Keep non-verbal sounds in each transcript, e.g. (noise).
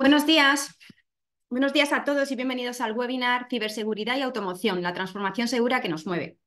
Buenos días. Buenos días a todos y bienvenidos al webinar Ciberseguridad y Automoción, la transformación segura que nos mueve,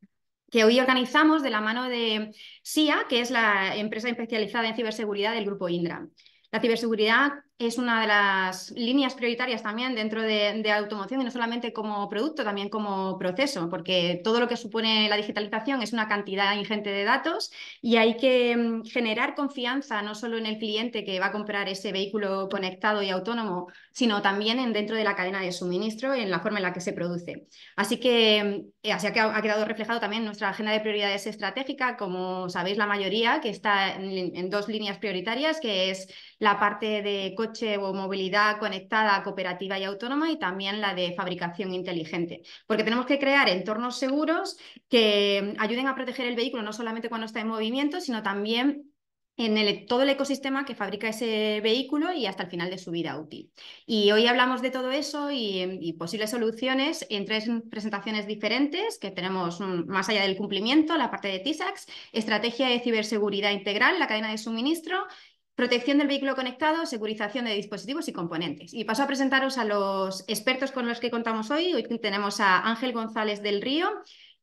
que hoy organizamos de la mano de SIA, que es la empresa especializada en ciberseguridad del grupo Indra. La ciberseguridad es una de las líneas prioritarias también dentro de, automoción y no solamente como producto, también como proceso, porque todo lo que supone la digitalización es una cantidad ingente de datos y hay que mm, generar confianza no solo en el cliente que va a comprar ese vehículo conectado y autónomo, sino también en, dentro de la cadena de suministro y en la forma en la que se produce. Así que mm, eh, así ha quedado reflejado también nuestra agenda de prioridades estratégica, como sabéis la mayoría, que está en, en dos líneas prioritarias, que es la parte de o movilidad conectada, cooperativa y autónoma y también la de fabricación inteligente. Porque tenemos que crear entornos seguros que ayuden a proteger el vehículo no solamente cuando está en movimiento, sino también en todo el ecosistema que fabrica ese vehículo y hasta el final de su vida útil. Y hoy hablamos de todo eso y, posibles soluciones en tres presentaciones diferentes que tenemos más allá del cumplimiento, la parte de TISAX, estrategia de ciberseguridad integral, la cadena de suministro Protección del vehículo conectado, segurización de dispositivos y componentes. Y paso a presentaros a los expertos con los que contamos hoy. Hoy tenemos a Ángel González del Río,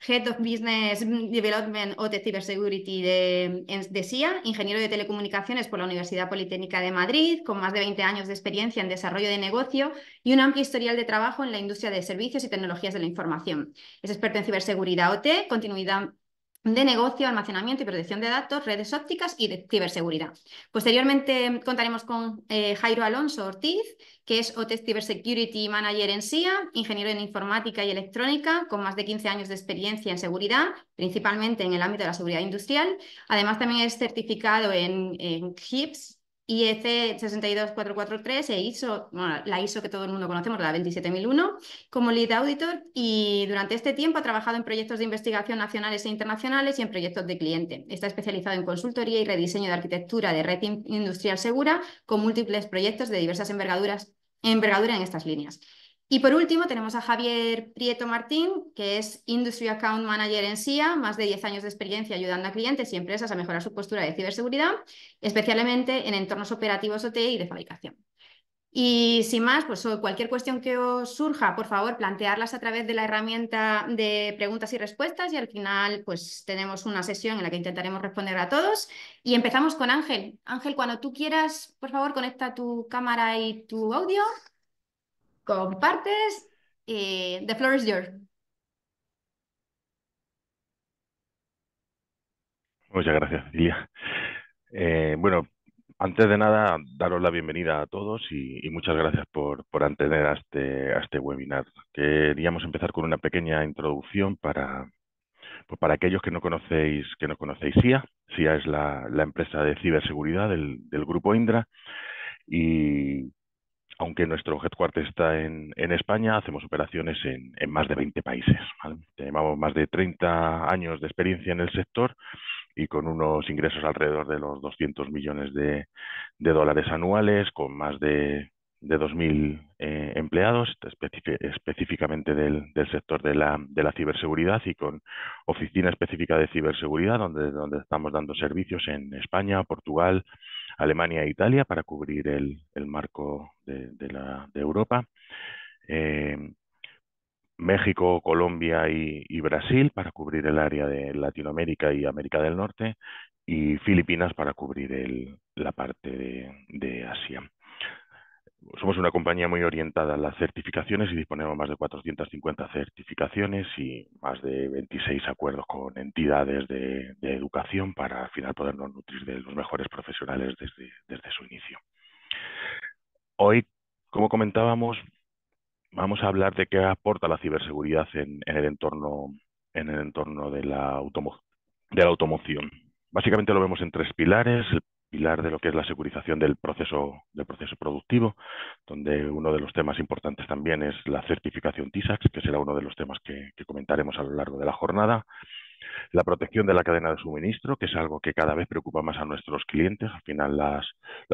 Head of Business Development OT Cybersecurity de, de SIA, ingeniero de telecomunicaciones por la Universidad Politécnica de Madrid, con más de 20 años de experiencia en desarrollo de negocio y un amplio historial de trabajo en la industria de servicios y tecnologías de la información. Es experto en ciberseguridad OT, continuidad de negocio, almacenamiento y protección de datos, redes ópticas y de ciberseguridad. Posteriormente em, contaremos con eh, Jairo Alonso Ortiz, que es OTES Cybersecurity Manager en SIA, ingeniero en informática y electrónica, con más de 15 años de experiencia en seguridad, principalmente en el ámbito de la seguridad industrial. Además, también es certificado en, en y 62443 e hizo, e la ISO que todo el mundo conocemos, la 27001, como lead auditor y durante este tiempo ha trabajado en proyectos de investigación nacionales e internacionales y en proyectos de cliente. Está especializado en consultoría y rediseño de arquitectura de red industrial segura con múltiples proyectos de diversas envergaduras, envergadura en estas líneas. Y por último, tenemos a Javier Prieto Martín, que es Industry Account Manager en SIA, más de 10 años de experiencia ayudando a clientes y empresas a mejorar su postura de ciberseguridad, especialmente en entornos operativos OT y de fabricación. Y sin más, pues cualquier cuestión que os surja, por favor, plantearlas a través de la herramienta de preguntas y respuestas y al final pues tenemos una sesión en la que intentaremos responder a todos. Y empezamos con Ángel. Ángel, cuando tú quieras, por favor, conecta tu cámara y tu audio compartes y eh, the floor is Muchas gracias, Cecilia. Eh, bueno, antes de nada, daros la bienvenida a todos y, muchas gracias por, por atender a este, este webinar. Queríamos empezar con una pequeña introducción para, pues para aquellos que no conocéis, que no conocéis SIA. SIA es la, la empresa de ciberseguridad del, del grupo Indra y aunque nuestro headquarter está en, España, hacemos operaciones en, más de 20 países. Tenemos más de 30 años de experiencia en el sector y con unos ingresos alrededor de los 200 millones de, dólares anuales, con más de, de 2.000 eh, empleados, específicamente del, sector de la, ciberseguridad y con oficina específica de ciberseguridad, donde, donde estamos dando servicios en España, Portugal, Alemania e Italia para cubrir el, marco de, la, Europa. Em, México, Colombia y, Brasil para cubrir el área de Latinoamérica y América del Norte y Filipinas para cubrir la parte de Asia somos una compañía muy orientada a las certificaciones y disponemos de más de 450 certificaciones y más de 26 acuerdos con entidades de, educación para al final podernos nutrir de los mejores profesionales desde, su inicio. Hoy, como comentábamos, vamos a hablar de qué aporta la ciberseguridad en, el entorno, en el entorno de, la de la automoción. Básicamente lo vemos en tres pilares pilar de lo que es la securización del proceso, del proceso productivo, donde uno de los temas importantes también es la certificación TISAX, que será uno de los temas que, comentaremos a lo largo de la jornada. La protección de la cadena de suministro, que es algo que cada vez preocupa más a nuestros clientes. Al final, las,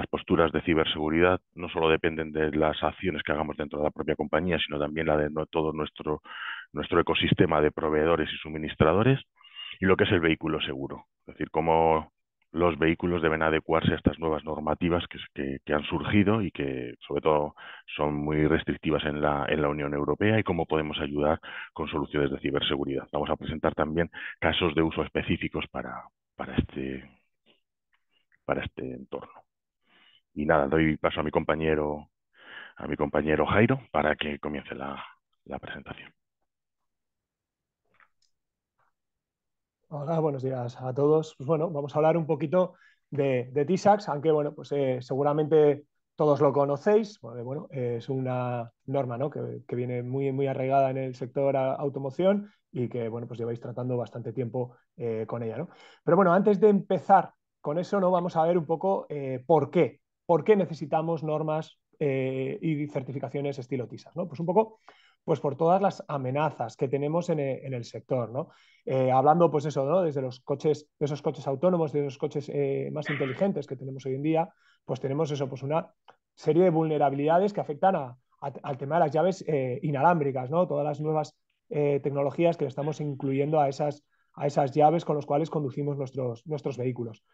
posturas de ciberseguridad no solo dependen de las acciones que hagamos dentro de la propia compañía, sino también la de todo nuestro, nuestro ecosistema de proveedores y suministradores. Y lo que es el vehículo seguro, es decir, cómo los vehículos deben adecuarse a estas nuevas normativas que, han surgido y que sobre todo son muy restrictivas en la, Unión Europea y cómo podemos ayudar con soluciones de ciberseguridad. Vamos a presentar también casos de uso específicos para, este, para este entorno. Y nada, doy paso a mi compañero, a mi compañero Jairo para que comience la presentación. Hola, buenos días a todos. Pues bueno, vamos a hablar un poquito de, TISAX, aunque bueno, pues eh, seguramente todos lo conocéis. Bueno, es una norma que, viene muy, muy arraigada en el sector automoción y que bueno, pues lleváis tratando bastante tiempo eh, con ella. Pero bueno, antes de empezar con eso, ¿no? vamos a ver un poco eh, por qué. ¿Por qué necesitamos normas y certificaciones estilo TISAX? ¿no? Pues un poco pues por todas las amenazas que tenemos en, eh, el sector, ¿no? Eh, hablando, pues eso, ¿no? Desde los coches, de esos coches autónomos, de esos coches eh, más inteligentes que tenemos hoy en día, pues tenemos eso, pues una serie de vulnerabilidades que afectan a, al tema de las llaves inalámbricas, ¿no? Todas las nuevas tecnologías que estamos incluyendo a esas, a esas llaves con las cuales conducimos nuestros, nuestros vehículos.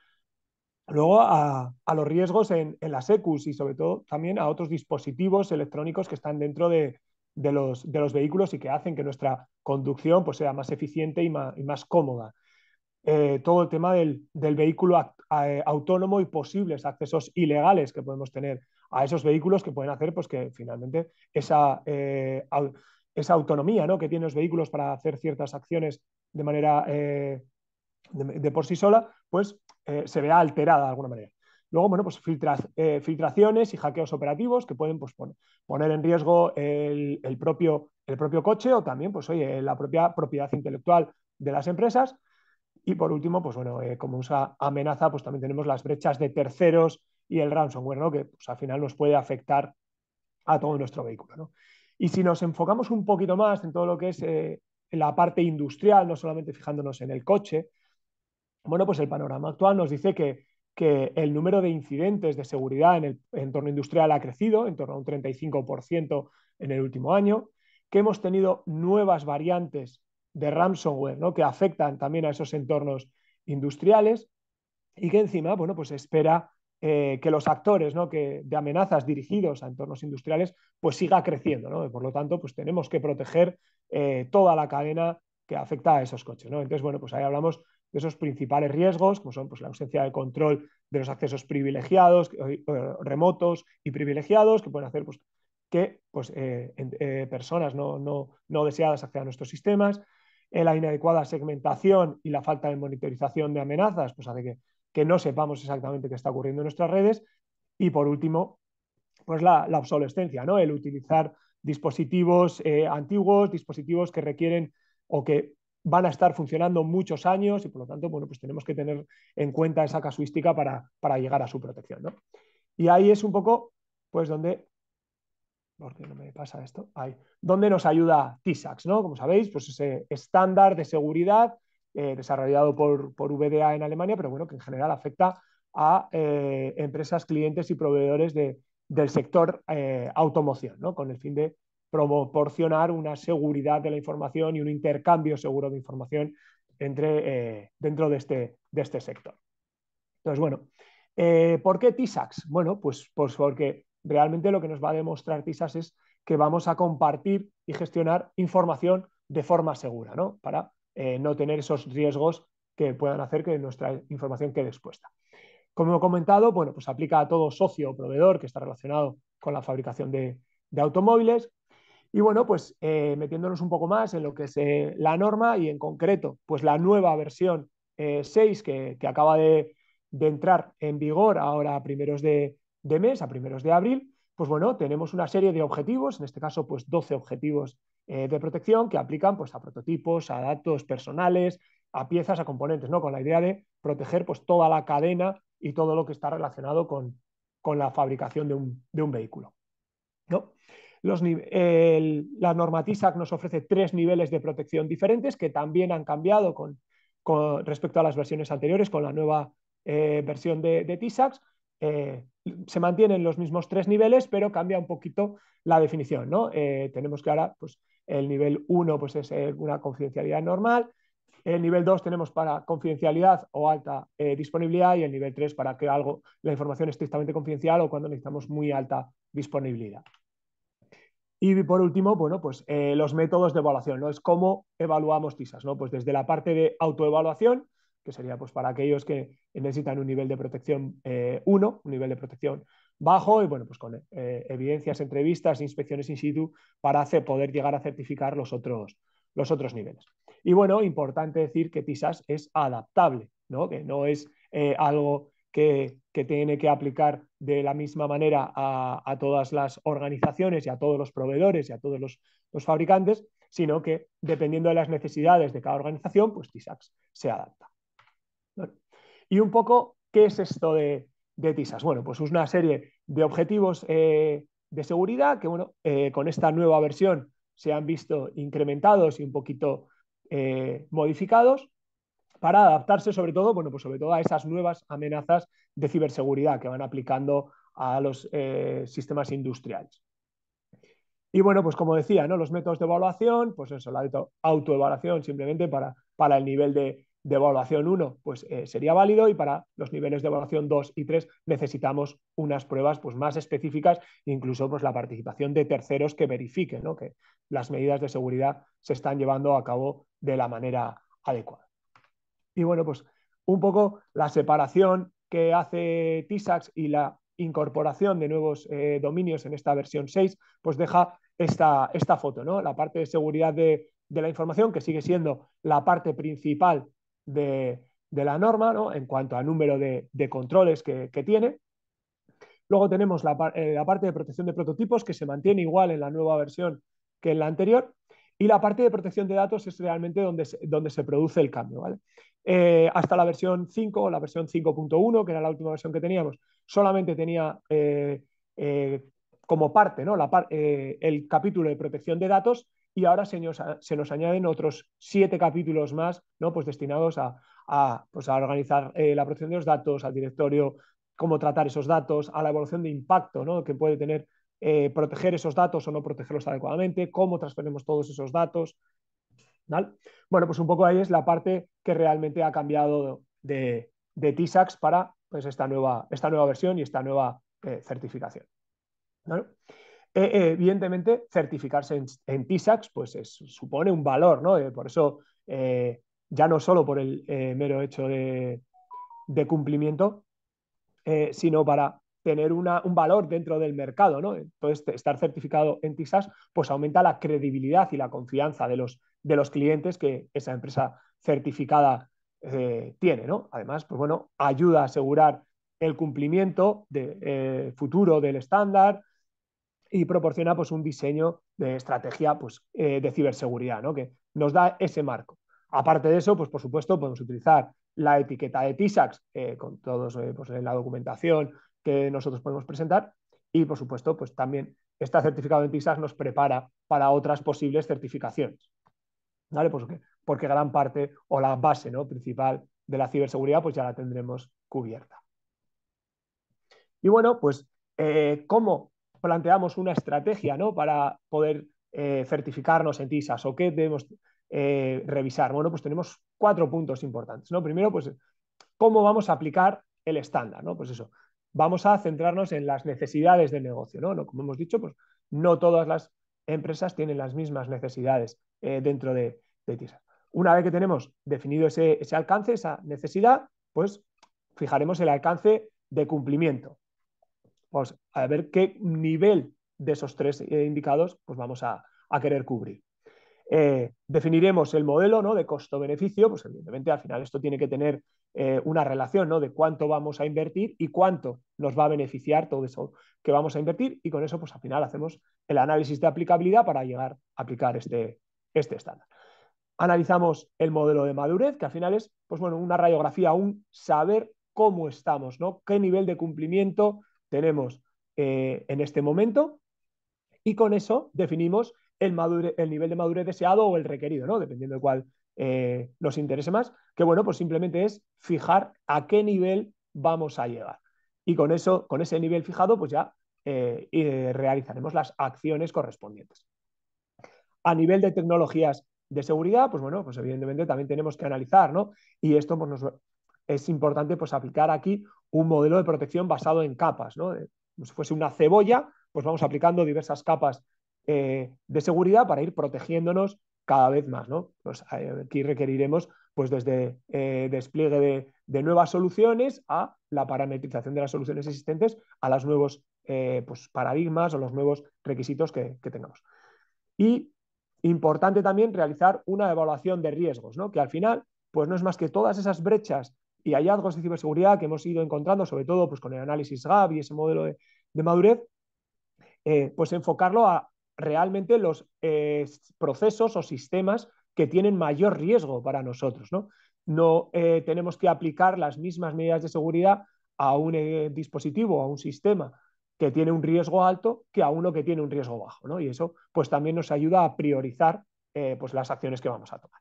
Luego a, los riesgos en, en las ECUs y sobre todo también a otros dispositivos electrónicos que están dentro de, de los, de los vehículos y que hacen que nuestra conducción pues, sea más eficiente y más, cómoda. Eh, todo el tema del, vehículo eh, autónomo y posibles accesos ilegales que podemos tener a esos vehículos que pueden hacer pues, que finalmente esa, eh, esa autonomía ¿no? que tienen los vehículos para hacer ciertas acciones de manera de, de, por sí sola, pues se vea alterada de alguna manera. Luego, bueno, pues eh, filtraciones y hackeos operativos que pueden pues, poner en riesgo el, propio, el, propio, coche o también, pues oye, la propia propiedad intelectual de las empresas. Y por último, pues bueno, eh, como usa amenaza, pues también tenemos las brechas de terceros y el ransomware, ¿no? Que pues, al final nos puede afectar a todo nuestro vehículo, Y si nos enfocamos un poquito más en todo lo que es eh, la parte industrial, no solamente fijándonos en el coche, bueno, pues el panorama actual nos dice que que el número de incidentes de seguridad en el entorno industrial ha crecido en torno a un 35% en el último año, que hemos tenido nuevas variantes de ransomware ¿no? que afectan también a esos entornos industriales y que encima bueno, pues espera eh, que los actores ¿no? que, de amenazas dirigidos a entornos industriales pues siga creciendo. ¿no? por lo tanto, pues tenemos que proteger eh, toda la cadena que afecta a esos coches. ¿no? Entonces, bueno, pues ahí hablamos de esos principales riesgos, como son pues, la ausencia de control de los accesos privilegiados, eh, eh, remotos y privilegiados, que pueden hacer pues, que pues, eh, personas no, deseadas accedan a nuestros sistemas. la inadecuada segmentación y la falta de monitorización de amenazas, pues hace que, no sepamos exactamente qué está ocurriendo en nuestras redes. Y por último, pues la, la obsolescencia, ¿no? el utilizar dispositivos antiguos, dispositivos que requieren o que van a estar funcionando muchos años y por lo tanto, bueno, pues tenemos que tener en cuenta esa casuística para, llegar a su protección. Y ahí es un poco, pues, donde porque no me pasa esto, ahí, donde nos ayuda TISAX, ¿no? Como sabéis, pues ese estándar de seguridad eh, desarrollado por, VDA en Alemania, pero bueno, que en general afecta a eh, empresas, clientes y proveedores del sector eh, automoción, ¿no? Con el fin de proporcionar una seguridad de la información y un intercambio seguro de información entre, eh, dentro de este, de este, sector. Entonces, bueno, eh, ¿por qué TISAX? Bueno, pues, pues porque realmente lo que nos va a demostrar TISAX es que vamos a compartir y gestionar información de forma segura, ¿no? Para eh, no tener esos riesgos que puedan hacer que nuestra información quede expuesta. Como he comentado, bueno, pues aplica a todo socio o proveedor que está relacionado con la fabricación de automóviles, y bueno, pues eh, metiéndonos un poco más en lo que es eh, la norma y en concreto, pues la nueva versión 6 eh, que, acaba de, entrar en vigor ahora a primeros de, mes, a primeros de abril, pues bueno, tenemos una serie de objetivos, en este caso pues 12 objetivos de protección que aplican pues a prototipos, a datos personales, a piezas, a componentes, ¿no? Con la idea de proteger pues toda la cadena y todo lo que está relacionado con, la fabricación de un, de un vehículo, ¿no? La norma la nos ofrece tres niveles de protección diferentes que también han cambiado con, respecto a las versiones anteriores, con la nueva eh, versión de, de eh, se mantienen los mismos tres niveles, pero cambia un poquito la definición. Eh, tenemos que ahora pues, el nivel 1 pues, es una confidencialidad normal, el nivel 2 tenemos para confidencialidad o alta disponibilidad y el nivel 3 para que algo, la información estrictamente confidencial o cuando necesitamos muy alta disponibilidad. Y por último, bueno, pues eh, los métodos de evaluación, ¿no? Es cómo evaluamos TISAS, ¿no? Pues desde la parte de autoevaluación, que sería pues para aquellos que necesitan un nivel de protección 1, eh, un nivel de protección bajo, y bueno, pues con eh, evidencias, entrevistas, inspecciones in situ, para hacer, poder llegar a certificar los otros, los otros niveles. Y bueno, importante decir que TISAS es adaptable, ¿no? Que no es algo que, tiene que aplicar de la misma manera a, todas las organizaciones y a todos los proveedores y a todos los, fabricantes, sino que dependiendo de las necesidades de cada organización, pues TISAX se adapta. y un poco, ¿qué es esto de, TISAX? Bueno, pues es una serie de objetivos eh, de seguridad que, bueno, eh, con esta nueva versión se han visto incrementados y un poquito eh, modificados para adaptarse sobre todo, bueno, pues sobre todo a esas nuevas amenazas de ciberseguridad que van aplicando a los eh, sistemas industriales. Y bueno, pues como decía, ¿no? los métodos de evaluación, pues eso, la autoevaluación simplemente para, para el nivel de, evaluación 1 pues, eh, sería válido y para los niveles de evaluación 2 y 3 necesitamos unas pruebas pues, más específicas, incluso pues, la participación de terceros que verifiquen que las medidas de seguridad se están llevando a cabo de la manera adecuada. Y bueno, pues un poco la separación que hace TISAX y la incorporación de nuevos eh, dominios en esta versión 6, pues deja esta, esta foto, ¿no? La parte de seguridad de, la información, que sigue siendo la parte principal de, la norma, ¿no? En cuanto al número de, controles que, tiene. Luego tenemos la, eh, la parte de protección de prototipos, que se mantiene igual en la nueva versión que en la anterior. Y la parte de protección de datos es realmente donde se, donde se produce el cambio. Eh, hasta la versión 5, la versión 5.1, que era la última versión que teníamos, solamente tenía eh, eh, como parte ¿no? la el capítulo de protección de datos y ahora se nos, añaden otros siete capítulos más ¿no? pues destinados a, pues organizar la protección de los datos, al directorio, cómo tratar esos datos, a la evolución de impacto ¿no? que puede tener eh, proteger esos datos o no protegerlos adecuadamente, cómo transferimos todos esos datos. Bueno, pues un poco ahí es la parte que realmente ha cambiado de, de TISAX para pues, esta, nueva, esta nueva versión y esta nueva eh, certificación. Eh, evidentemente, certificarse en, TISAX pues, supone un valor, ¿no? por eso, ya no solo por el mero hecho de cumplimiento, sino para tener un valor dentro del mercado, ¿no? Entonces, estar certificado en TISAS, pues aumenta la credibilidad y la confianza de los, de los clientes que esa empresa certificada eh, tiene, ¿no? Además, pues bueno, ayuda a asegurar el cumplimiento de, eh, futuro del estándar y proporciona pues un diseño de estrategia pues, eh, de ciberseguridad, ¿no? Que nos da ese marco. Aparte de eso, pues por supuesto podemos utilizar la etiqueta de TISAX con todos pues, la documentación que nosotros podemos presentar. Y, por supuesto, pues también está certificado en TISAS nos prepara para otras posibles certificaciones. ¿Vale? Pues porque, gran parte o la base ¿no? principal de la ciberseguridad pues ya la tendremos cubierta. Y bueno, pues eh, cómo planteamos una estrategia ¿no? para poder eh, certificarnos en TISAS o qué debemos eh, revisar. Bueno, pues tenemos cuatro puntos importantes. ¿no? Primero, pues cómo vamos a aplicar el estándar. ¿no? Pues eso, vamos a centrarnos en las necesidades del negocio. ¿no? Como hemos dicho, pues no todas las empresas tienen las mismas necesidades eh, dentro de, TISA. Una vez que tenemos definido ese, alcance, esa necesidad, pues fijaremos el alcance de cumplimiento. pues a ver qué nivel de esos tres eh, indicados pues vamos a querer cubrir. Eh, definiremos el modelo ¿no? de costo-beneficio, pues evidentemente al final esto tiene que tener eh, una relación de cuánto vamos a invertir y cuánto nos va a beneficiar todo eso que vamos a invertir y con eso pues al final hacemos el análisis de aplicabilidad para llegar a aplicar este, este estándar. Analizamos el modelo de madurez, que al final es pues, bueno, una radiografía, un saber cómo estamos, ¿no? qué nivel de cumplimiento tenemos eh, en este momento y con eso definimos el, nivel de madurez deseado o el requerido, ¿no? Dependiendo de cuál eh, nos interese más. Que bueno, pues simplemente es fijar a qué nivel vamos a llegar. Y con eso, con ese nivel fijado, pues ya eh, eh, realizaremos las acciones correspondientes. A nivel de tecnologías de seguridad, pues bueno, pues evidentemente también tenemos que analizar, ¿no? Y esto pues, es importante pues aplicar aquí un modelo de protección basado en capas, ¿no? Como si fuese una cebolla, pues vamos aplicando diversas capas eh, de seguridad para ir protegiéndonos cada vez más. Pues eh, aquí requeriremos pues desde eh, despliegue de, nuevas soluciones a la parametrización de las soluciones existentes a los nuevos pues, paradigmas o los nuevos requisitos que, que, tengamos. Y importante también realizar una evaluación de riesgos, que al final pues no es más que todas esas brechas y hallazgos de ciberseguridad que hemos ido encontrando, sobre todo pues, con el análisis GAP y ese modelo de, madurez, pues enfocarlo a, realmente los eh, procesos o sistemas que tienen mayor riesgo para nosotros. No, no eh, tenemos que aplicar las mismas medidas de seguridad a un eh, dispositivo, a un sistema que tiene un riesgo alto que a uno que tiene un riesgo bajo. ¿no? Y eso pues, también nos ayuda a priorizar pues, las acciones que vamos a tomar.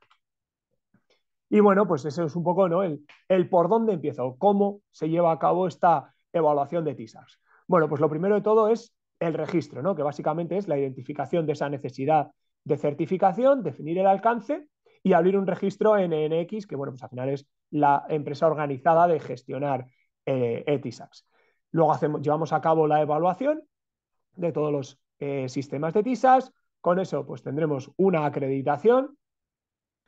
Y bueno, pues eso es un poco ¿no? el, el por dónde empiezo, cómo se lleva a cabo esta evaluación de TISARS. Bueno, pues lo primero de todo es el registro, ¿no? que básicamente es la identificación de esa necesidad de certificación, definir el alcance y abrir un registro en NX, que bueno, pues al final es la empresa organizada de gestionar eh, ETISAS. Luego hacemos, llevamos a cabo la evaluación de todos los eh, sistemas de TISAS. Con eso, pues tendremos una acreditación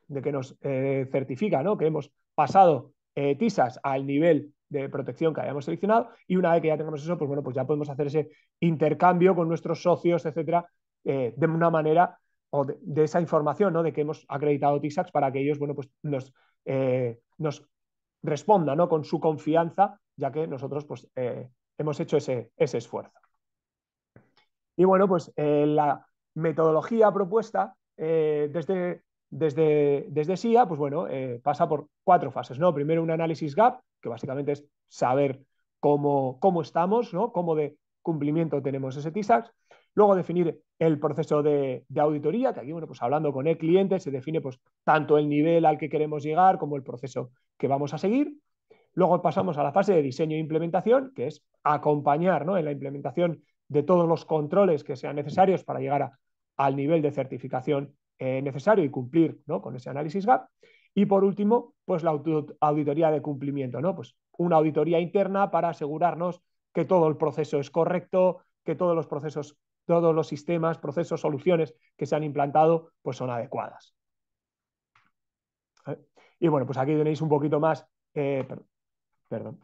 de que nos eh, certifica ¿no? que hemos pasado TISAS al nivel de protección que hayamos seleccionado y una vez que ya tengamos eso, pues bueno, pues ya podemos hacer ese intercambio con nuestros socios, etcétera, eh, de una manera o de, esa información, ¿no? De que hemos acreditado TISAX para que ellos, bueno, pues nos, eh, nos respondan, ¿no? Con su confianza, ya que nosotros, pues, eh, hemos hecho ese, ese, esfuerzo. Y bueno, pues la metodología propuesta desde desde, desde SIA, pues bueno, eh, pasa por cuatro fases, ¿no? Primero un análisis gap, que básicamente es saber cómo, cómo estamos, ¿no? Cómo de cumplimiento tenemos ese TISAX. Luego definir el proceso de, auditoría, que aquí, bueno, pues hablando con el cliente se define pues tanto el nivel al que queremos llegar como el proceso que vamos a seguir. Luego pasamos a la fase de diseño e implementación, que es acompañar en la implementación de todos los controles que sean necesarios para llegar al nivel de certificación eh, necesario y cumplir con ese análisis GAP. Y por último, pues la auditoría de cumplimiento, ¿no? Pues una auditoría interna para asegurarnos que todo el proceso es correcto, que todos los procesos, todos los sistemas, procesos, soluciones que se han implantado, pues son adecuadas. ¿Eh? Y bueno, pues aquí tenéis un poquito más, eh, perdón,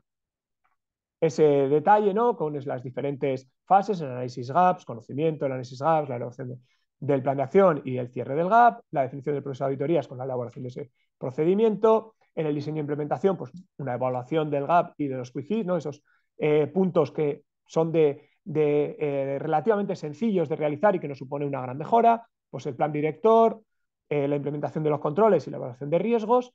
ese detalle, Con las diferentes fases, el análisis GAPS, conocimiento, el análisis GAPS, la evaluación de del plan de acción y el cierre del GAP, la definición del proceso de auditorías con la elaboración de ese procedimiento, en el diseño e implementación, pues una evaluación del GAP y de los kpis, ¿no? esos eh, puntos que son de, eh, relativamente sencillos de realizar y que nos supone una gran mejora, pues el plan director, eh, la implementación de los controles y la evaluación de riesgos,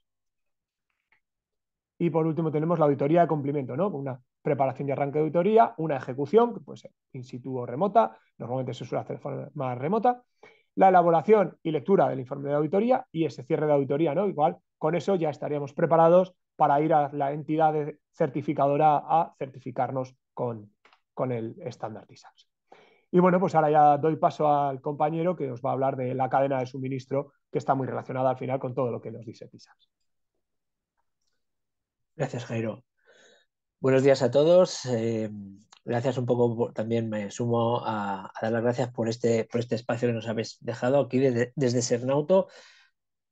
y por último tenemos la auditoría de cumplimiento, ¿no? una preparación y arranque de auditoría, una ejecución, que puede ser in situ o remota, normalmente se suele hacer de forma remota, la elaboración y lectura del informe de auditoría y ese cierre de auditoría, ¿no? Igual con eso ya estaríamos preparados para ir a la entidad certificadora a certificarnos con, con el estándar TISAX. Y bueno, pues ahora ya doy paso al compañero que os va a hablar de la cadena de suministro que está muy relacionada al final con todo lo que nos dice TISAX. Gracias, Jairo. Buenos días a todos. Eh, gracias un poco también me sumo a, dar las gracias por este, por este espacio que nos habéis dejado aquí desde, desde Sernauto.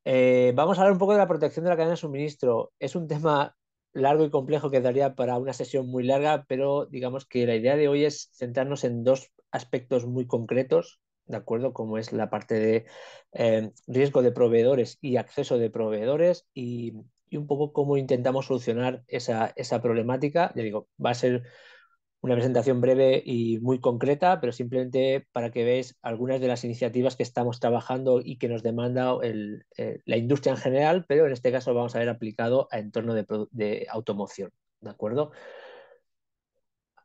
Eh, vamos a hablar un poco de la protección de la cadena de suministro. Es un tema largo y complejo que daría para una sesión muy larga, pero digamos que la idea de hoy es centrarnos en dos aspectos muy concretos, ¿de acuerdo? Como es la parte de eh, riesgo de proveedores y acceso de proveedores y y un poco cómo intentamos solucionar esa, problemática. Ya digo, va a ser una presentación breve y muy concreta, pero simplemente para que veáis algunas de las iniciativas que estamos trabajando y que nos demanda eh, la industria en general, pero en este caso vamos a ver aplicado a entorno de, automoción. ¿De acuerdo?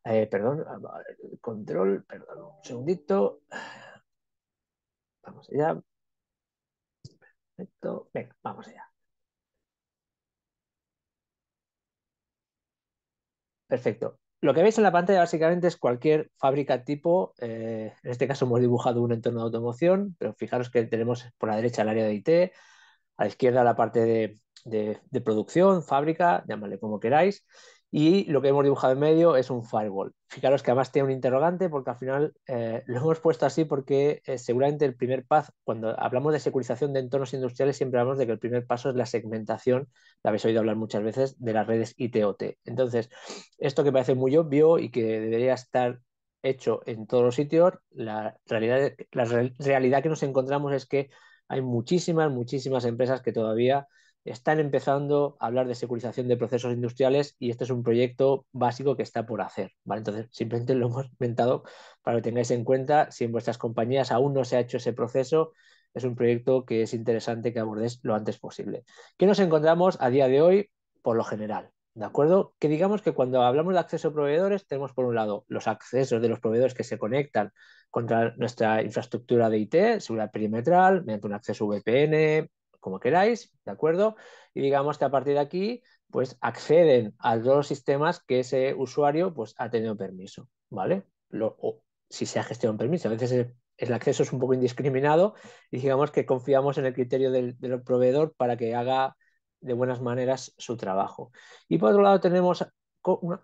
Eh, perdón, ah, control, perdón, un segundito. Vamos allá. Perfecto. Venga, vamos allá. Perfecto. Lo que veis en la pantalla básicamente es cualquier fábrica tipo, eh, en este caso hemos dibujado un entorno de automoción, pero fijaros que tenemos por la derecha el área de IT, a la izquierda la parte de, de, de producción, fábrica, llámale como queráis, y lo que hemos dibujado en medio es un firewall. Fijaros que además tiene un interrogante porque al final eh, lo hemos puesto así porque eh, seguramente el primer paso, cuando hablamos de securización de entornos industriales, siempre hablamos de que el primer paso es la segmentación, la habéis oído hablar muchas veces, de las redes ITOT. Entonces, esto que parece muy obvio y que debería estar hecho en todos los sitios, la realidad, la realidad que nos encontramos es que hay muchísimas, muchísimas empresas que todavía están empezando a hablar de securización de procesos industriales y este es un proyecto básico que está por hacer. ¿vale? Entonces, simplemente lo hemos inventado para que tengáis en cuenta, si en vuestras compañías aún no se ha hecho ese proceso, es un proyecto que es interesante que abordéis lo antes posible. ¿Qué nos encontramos a día de hoy por lo general? ¿De acuerdo? Que digamos que cuando hablamos de acceso a proveedores, tenemos por un lado los accesos de los proveedores que se conectan contra nuestra infraestructura de IT, seguridad perimetral, mediante un acceso VPN, como queráis, ¿de acuerdo? Y digamos que a partir de aquí, pues acceden a todos los sistemas que ese usuario pues, ha tenido permiso, ¿vale? o, si se ha gestionado permiso, a veces el, acceso es un poco indiscriminado y digamos que confiamos en el criterio del proveedor para que haga de buenas maneras su trabajo. Y por otro lado tenemos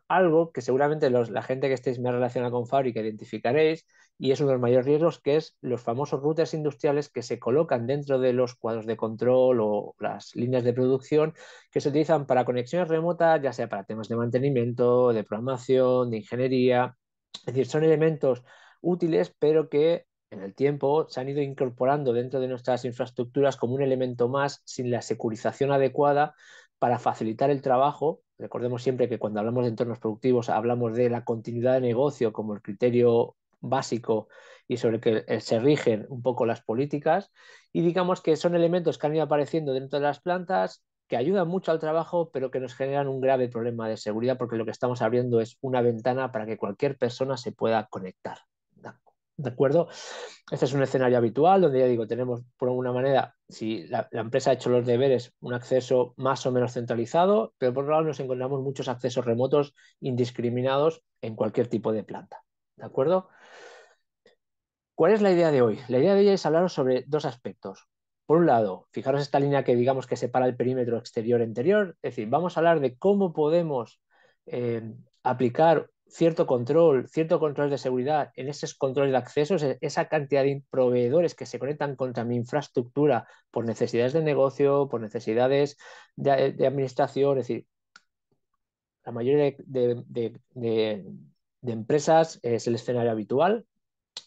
algo que seguramente la gente que estéis más relacionada con fábrica identificaréis, y es uno de los mayores riesgos, que es los famosos routers industriales que se colocan dentro de los cuadros de control o las líneas de producción que se utilizan para conexiones remotas, ya sea para temas de mantenimiento, de programación, de ingeniería. Es decir, son elementos útiles, pero que en el tiempo se han ido incorporando dentro de nuestras infraestructuras como un elemento más sin la securización adecuada para facilitar el trabajo Recordemos siempre que cuando hablamos de entornos productivos hablamos de la continuidad de negocio como el criterio básico y sobre el que eh, se rigen un poco las políticas y digamos que son elementos que han ido apareciendo dentro de las plantas que ayudan mucho al trabajo pero que nos generan un grave problema de seguridad porque lo que estamos abriendo es una ventana para que cualquier persona se pueda conectar. ¿De acuerdo? Este es un escenario habitual donde ya digo, tenemos por alguna manera, si la, empresa ha hecho los deberes, un acceso más o menos centralizado, pero por otro lado nos encontramos muchos accesos remotos indiscriminados en cualquier tipo de planta. ¿De acuerdo? ¿Cuál es la idea de hoy? La idea de hoy es hablaros sobre dos aspectos. Por un lado, fijaros esta línea que digamos que separa el perímetro exterior-interior, es decir, vamos a hablar de cómo podemos eh, aplicar cierto control, cierto control de seguridad, en esos controles de acceso, e-, esa cantidad de proveedores que se conectan contra mi infraestructura por necesidades de negocio, por necesidades de, administración, es decir, la mayoría de, empresas es el escenario habitual,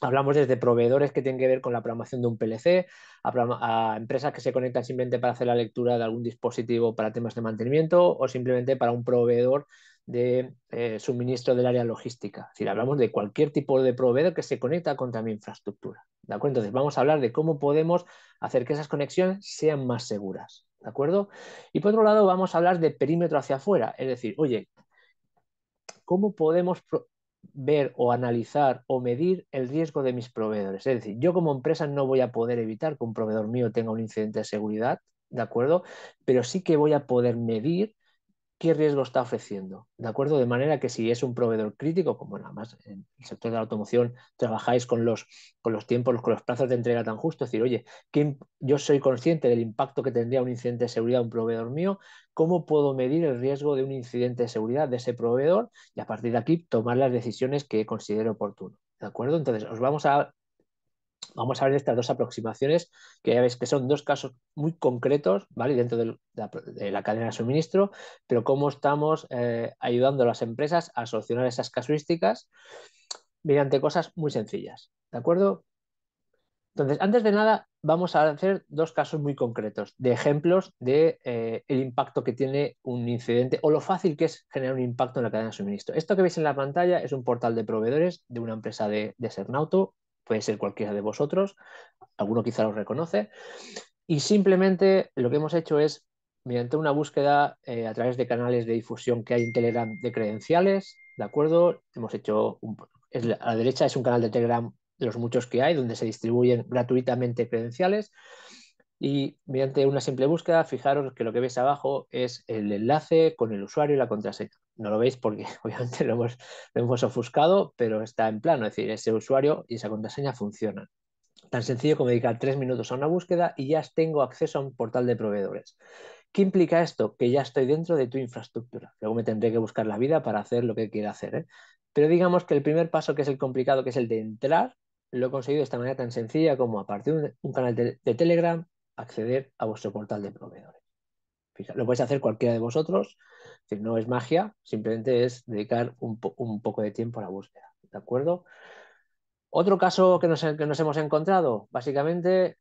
Hablamos desde proveedores que tienen que ver con la programación de un PLC, a, empresas que se conectan simplemente para hacer la lectura de algún dispositivo para temas de mantenimiento o simplemente para un proveedor de eh, suministro del área logística. Es decir, hablamos de cualquier tipo de proveedor que se conecta con mi infraestructura. ¿De acuerdo? Entonces, vamos a hablar de cómo podemos hacer que esas conexiones sean más seguras. ¿De acuerdo? Y por otro lado, vamos a hablar de perímetro hacia afuera. Es decir, oye, ¿cómo podemos ver o analizar o medir el riesgo de mis proveedores? Es decir, yo como empresa no voy a poder evitar que un proveedor mío tenga un incidente de seguridad, ¿de acuerdo? Pero sí que voy a poder medir qué riesgo está ofreciendo, ¿de acuerdo? De manera que si es un proveedor crítico, como nada más en el sector de la automoción trabajáis con los, con los tiempos, con los plazos de entrega tan justos, es decir, oye, yo soy consciente del impacto que tendría un incidente de seguridad a un proveedor mío, ¿cómo puedo medir el riesgo de un incidente de seguridad de ese proveedor y a partir de aquí tomar las decisiones que considero oportuno? ¿De acuerdo? Entonces, os vamos a Vamos a ver estas dos aproximaciones, que ya veis que son dos casos muy concretos, ¿vale? Dentro de la, cadena de suministro, pero cómo estamos eh, ayudando a las empresas a solucionar esas casuísticas mediante cosas muy sencillas, ¿de acuerdo? Entonces, antes de nada, vamos a hacer dos casos muy concretos de ejemplos de eh, el impacto que tiene un incidente o lo fácil que es generar un impacto en la cadena de suministro. Esto que veis en la pantalla es un portal de proveedores de una empresa de, de Sernauto puede ser cualquiera de vosotros, alguno quizá lo reconoce, y simplemente lo que hemos hecho es, mediante una búsqueda eh, a través de canales de difusión que hay en Telegram de credenciales, ¿de acuerdo? Hemos hecho, a la derecha es un canal de Telegram de los muchos que hay, donde se distribuyen gratuitamente credenciales. Y mediante una simple búsqueda, fijaros que lo que veis abajo es el enlace con el usuario y la contraseña no lo veis porque (laughs) obviamente lo hemos, ofuscado, pero está en plano, es decir, ese usuario y esa contraseña funcionan. Tan sencillo como dedicar tres minutos a una búsqueda y ya tengo acceso a un portal de proveedores. ¿Qué implica esto? Que ya estoy dentro de tu infraestructura. Luego me tendré que buscar la vida para hacer lo que quiera hacer. ¿eh? Pero digamos que el primer paso, que es el complicado, que es el de entrar, lo he conseguido de esta manera tan sencilla como a partir de un, canal de, Telegram acceder a vuestro portal de proveedores. Fija, lo podéis hacer cualquiera de vosotros decir, no es magia, simplemente es dedicar un, poco de tiempo a la búsqueda. ¿De acuerdo? Otro caso que nos, hemos encontrado, básicamente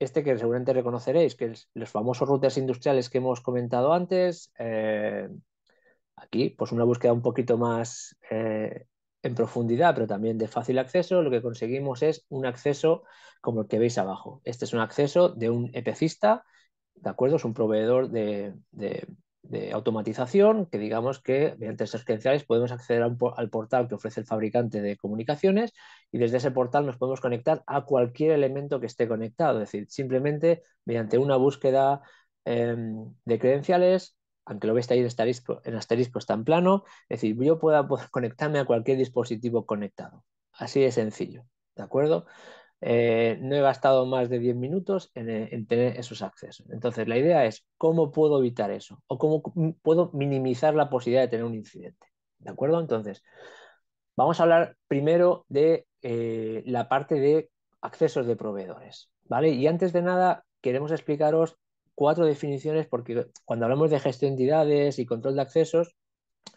este que seguramente reconoceréis, que es los famosos routers industriales que hemos comentado antes. Eh, aquí, pues una búsqueda un poquito más eh, en profundidad, pero también de fácil acceso. Lo que conseguimos es un acceso como el que veis abajo. Este es un acceso de un epecista, ¿de acuerdo? Es un proveedor de, de automatización, que digamos que mediante estos credenciales podemos acceder al portal que ofrece el fabricante de comunicaciones y desde ese portal nos podemos conectar a cualquier elemento que esté conectado, es decir, simplemente mediante una búsqueda em, de credenciales, aunque lo veis ahí en asterisco, está en plano, es decir, yo pueda (laughs) conectarme a cualquier dispositivo conectado. Así de sencillo, ¿de acuerdo? Eh, no he gastado más de 10 minutos eh, en, tener esos accesos. Entonces, la idea es cómo puedo evitar eso o cómo puedo minimizar la posibilidad de tener un incidente. ¿De acuerdo? Entonces, vamos a hablar primero de eh, la parte de accesos de proveedores. ¿vale? Y antes de nada, queremos explicaros cuatro definiciones porque cuando hablamos de gestión de entidades y control de accesos,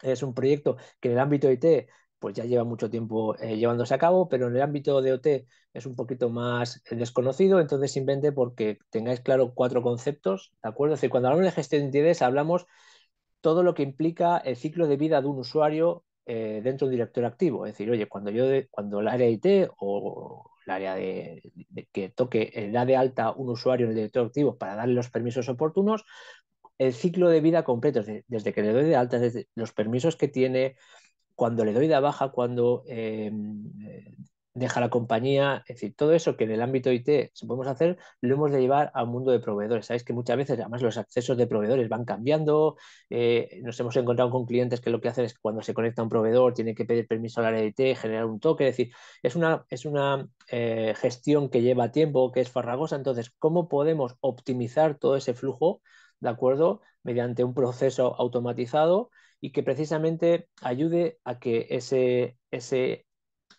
es un proyecto que en el ámbito IT pues ya lleva mucho tiempo eh, llevándose a cabo, pero en el ámbito de OT es un poquito más eh, desconocido, entonces invente porque tengáis claro cuatro conceptos, ¿de acuerdo? Es decir, cuando hablamos de gestión de entidades hablamos todo lo que implica el ciclo de vida de un usuario eh, dentro de un directorio activo, es decir, oye, cuando yo, cuando el área IT o el área de, que toque da de alta un usuario en el director activo para darle los permisos oportunos, el ciclo de vida completo, desde, desde que le doy de alta, los permisos que tiene, cuando le doy de baja, cuando eh, deja la compañía, es decir, todo eso que en el ámbito IT se podemos hacer, lo hemos de llevar al mundo de proveedores. Sabéis que muchas veces, además, los accesos de proveedores van cambiando. Eh, nos hemos encontrado con clientes que lo que hacen es que cuando se conecta a un proveedor tienen que pedir permiso al área de IT, generar un toque. Es decir, es una, es una eh, gestión que lleva tiempo, que es farragosa. Entonces, ¿cómo podemos optimizar todo ese flujo, de acuerdo? Mediante un proceso automatizado y que precisamente ayude a que ese, ese,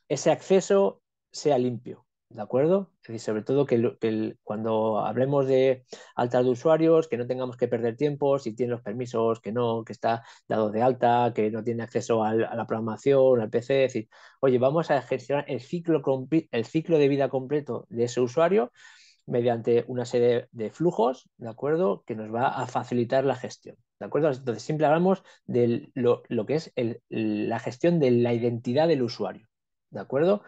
ese acceso sea limpio, ¿de acuerdo? Es decir, sobre todo que, cuando hablemos de altas de usuarios, que no tengamos que perder tiempo, si tiene los permisos, que no, que está dado de alta, que no tiene acceso a la programación, al PC, es decir, oye, vamos a gestionar el ciclo, el ciclo de vida completo de ese usuario mediante una serie de flujos, ¿de acuerdo? Que nos va a facilitar la gestión. ¿De acuerdo? Entonces, siempre hablamos de lo, que es la gestión de la identidad del usuario. ¿De acuerdo?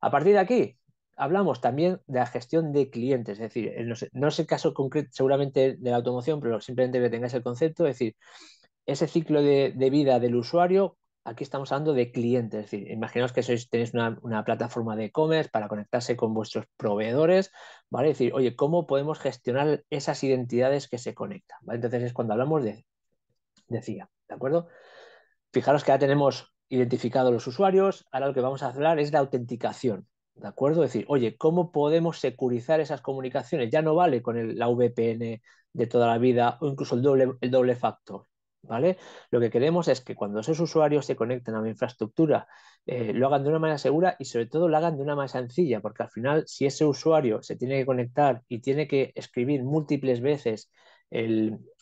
A partir de aquí, hablamos también de la gestión de clientes. Es decir, eh, no, sé, es el caso concreto, seguramente de la automoción, pero simplemente que tengáis el concepto. Es decir, ese ciclo de vida del usuario, Aquí estamos hablando de clientes, es decir, imaginaos que sois, tenéis una, plataforma de e-commerce para conectarse con vuestros proveedores, ¿vale? Es decir, oye, ¿cómo podemos gestionar esas identidades que se conectan? Entonces es cuando hablamos de, decía, CIA, ¿de acuerdo? Fijaros que ya tenemos identificados los usuarios, ahora lo que vamos a hablar es la autenticación, ¿de acuerdo? Es decir, oye, ¿cómo podemos securizar esas comunicaciones? Ya no vale con el, la VPN de toda la vida o incluso el doble, el doble factor, lo que queremos es que cuando esos usuarios se conecten a la infraestructura, eh, lo hagan de una manera segura y sobre todo lo hagan de una manera sencilla, porque al final si ese usuario se tiene que conectar y tiene que escribir múltiples veces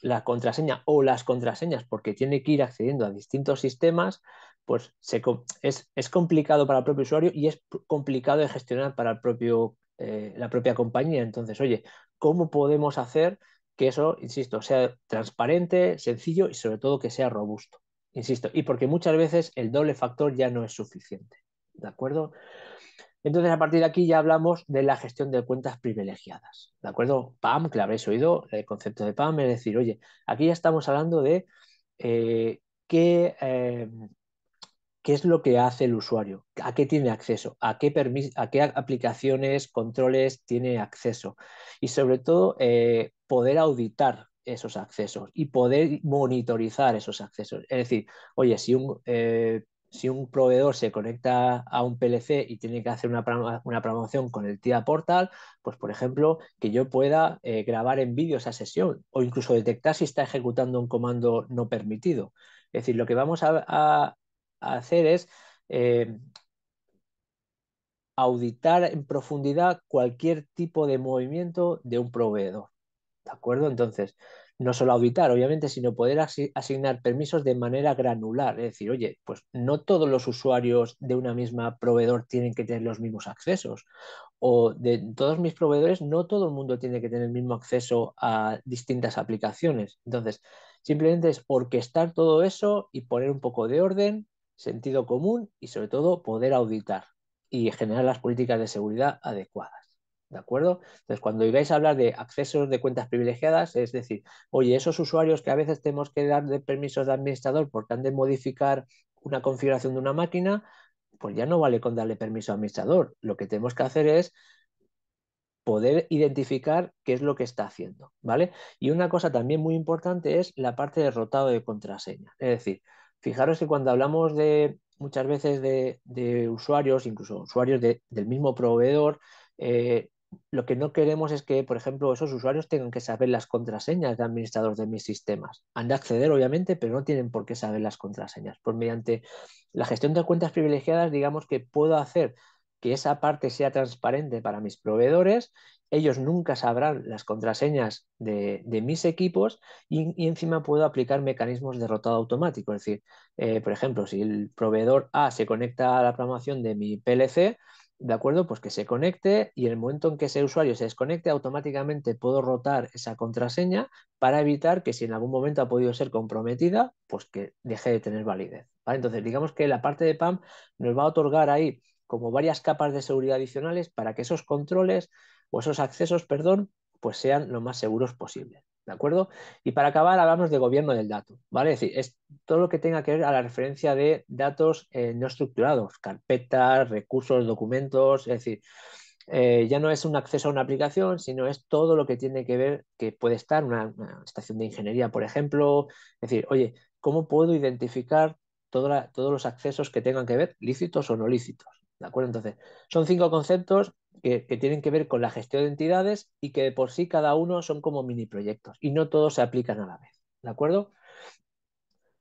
la contraseña o las contraseñas porque tiene que ir accediendo a distintos sistemas, pues es, complicado para el propio usuario y es complicado de gestionar para eh, la propia compañía. Entonces, oye, ¿cómo podemos hacer eso, insisto, sea transparente, sencillo y sobre todo que sea robusto. Insisto, y porque muchas veces el doble factor ya no es suficiente. ¿De acuerdo? Entonces, a partir de aquí ya hablamos de la gestión de cuentas privilegiadas. ¿De acuerdo? PAM, que habréis oído, el concepto de PAM, es decir, oye, aquí ya estamos hablando de eh, qué, eh, qué, es lo que hace el usuario, a qué tiene acceso, a qué, a qué aplicaciones, controles tiene acceso. Y sobre todo, eh, poder auditar esos accesos y poder monitorizar esos accesos. Es decir, oye, si un, eh, si un proveedor se conecta a un PLC y tiene que hacer una, una promoción con el TIA Portal, pues por ejemplo, que yo pueda eh, grabar en vídeo esa sesión o incluso detectar si está ejecutando un comando no permitido. Es decir, lo que vamos a, hacer es eh, auditar en profundidad cualquier tipo de movimiento de un proveedor. ¿De acuerdo? Entonces, no solo auditar, obviamente, sino poder asignar permisos de manera granular. Es decir, oye, pues no todos los usuarios de una misma proveedor tienen que tener los mismos accesos. O de todos mis proveedores, no todo el mundo tiene que tener el mismo acceso a distintas aplicaciones. Entonces, simplemente es orquestar todo eso y poner un poco de orden, sentido común y sobre todo poder auditar y generar las políticas de seguridad adecuadas. ¿De acuerdo? Entonces, cuando ibais a hablar de accesos de cuentas privilegiadas, es decir, oye, esos usuarios que a veces tenemos que dar de permisos de administrador porque han de modificar una configuración de una máquina, pues ya no vale con darle permiso a administrador. Lo que tenemos que hacer es poder identificar qué es lo que está haciendo, ¿vale? Y una cosa también muy importante es la parte de rotado de contraseña. Es decir, fijaros que cuando hablamos de muchas veces de, usuarios, incluso usuarios del mismo proveedor, eh, lo que no queremos es que, por ejemplo, esos usuarios tengan que saber las contraseñas de administrador de mis sistemas. Han de acceder, obviamente, pero no tienen por qué saber las contraseñas. Pues mediante la gestión de cuentas privilegiadas, digamos que puedo hacer que esa parte sea transparente para mis proveedores, ellos nunca sabrán las contraseñas de, mis equipos y, encima puedo aplicar mecanismos de rotado automático. Es decir, eh, por ejemplo, si el proveedor A se conecta a la programación de mi PLC, ¿de acuerdo? Pues que se conecte y en el momento en que ese usuario se desconecte, automáticamente puedo rotar esa contraseña para evitar que si en algún momento ha podido ser comprometida, pues que deje de tener validez. Entonces, digamos que la parte de PAM nos va a otorgar ahí como varias capas de seguridad adicionales para que esos controles o esos accesos, perdón, pues sean lo más seguros posible. ¿De acuerdo? Y para acabar, hablamos de gobierno del dato, ¿vale? Es decir, es todo lo que tenga que ver a la referencia de datos eh, no estructurados, carpetas, recursos, documentos, es decir, eh, ya no es un acceso a una aplicación, sino es todo lo que tiene que ver que puede estar una, estación de ingeniería, por ejemplo. Es decir, oye, ¿cómo puedo identificar todos los accesos que tengan que ver, lícitos o no lícitos? ¿De acuerdo? Entonces, son cinco conceptos que, tienen que ver con la gestión de entidades y que de por sí cada uno son como mini proyectos y no todos se aplican a la vez. ¿De acuerdo?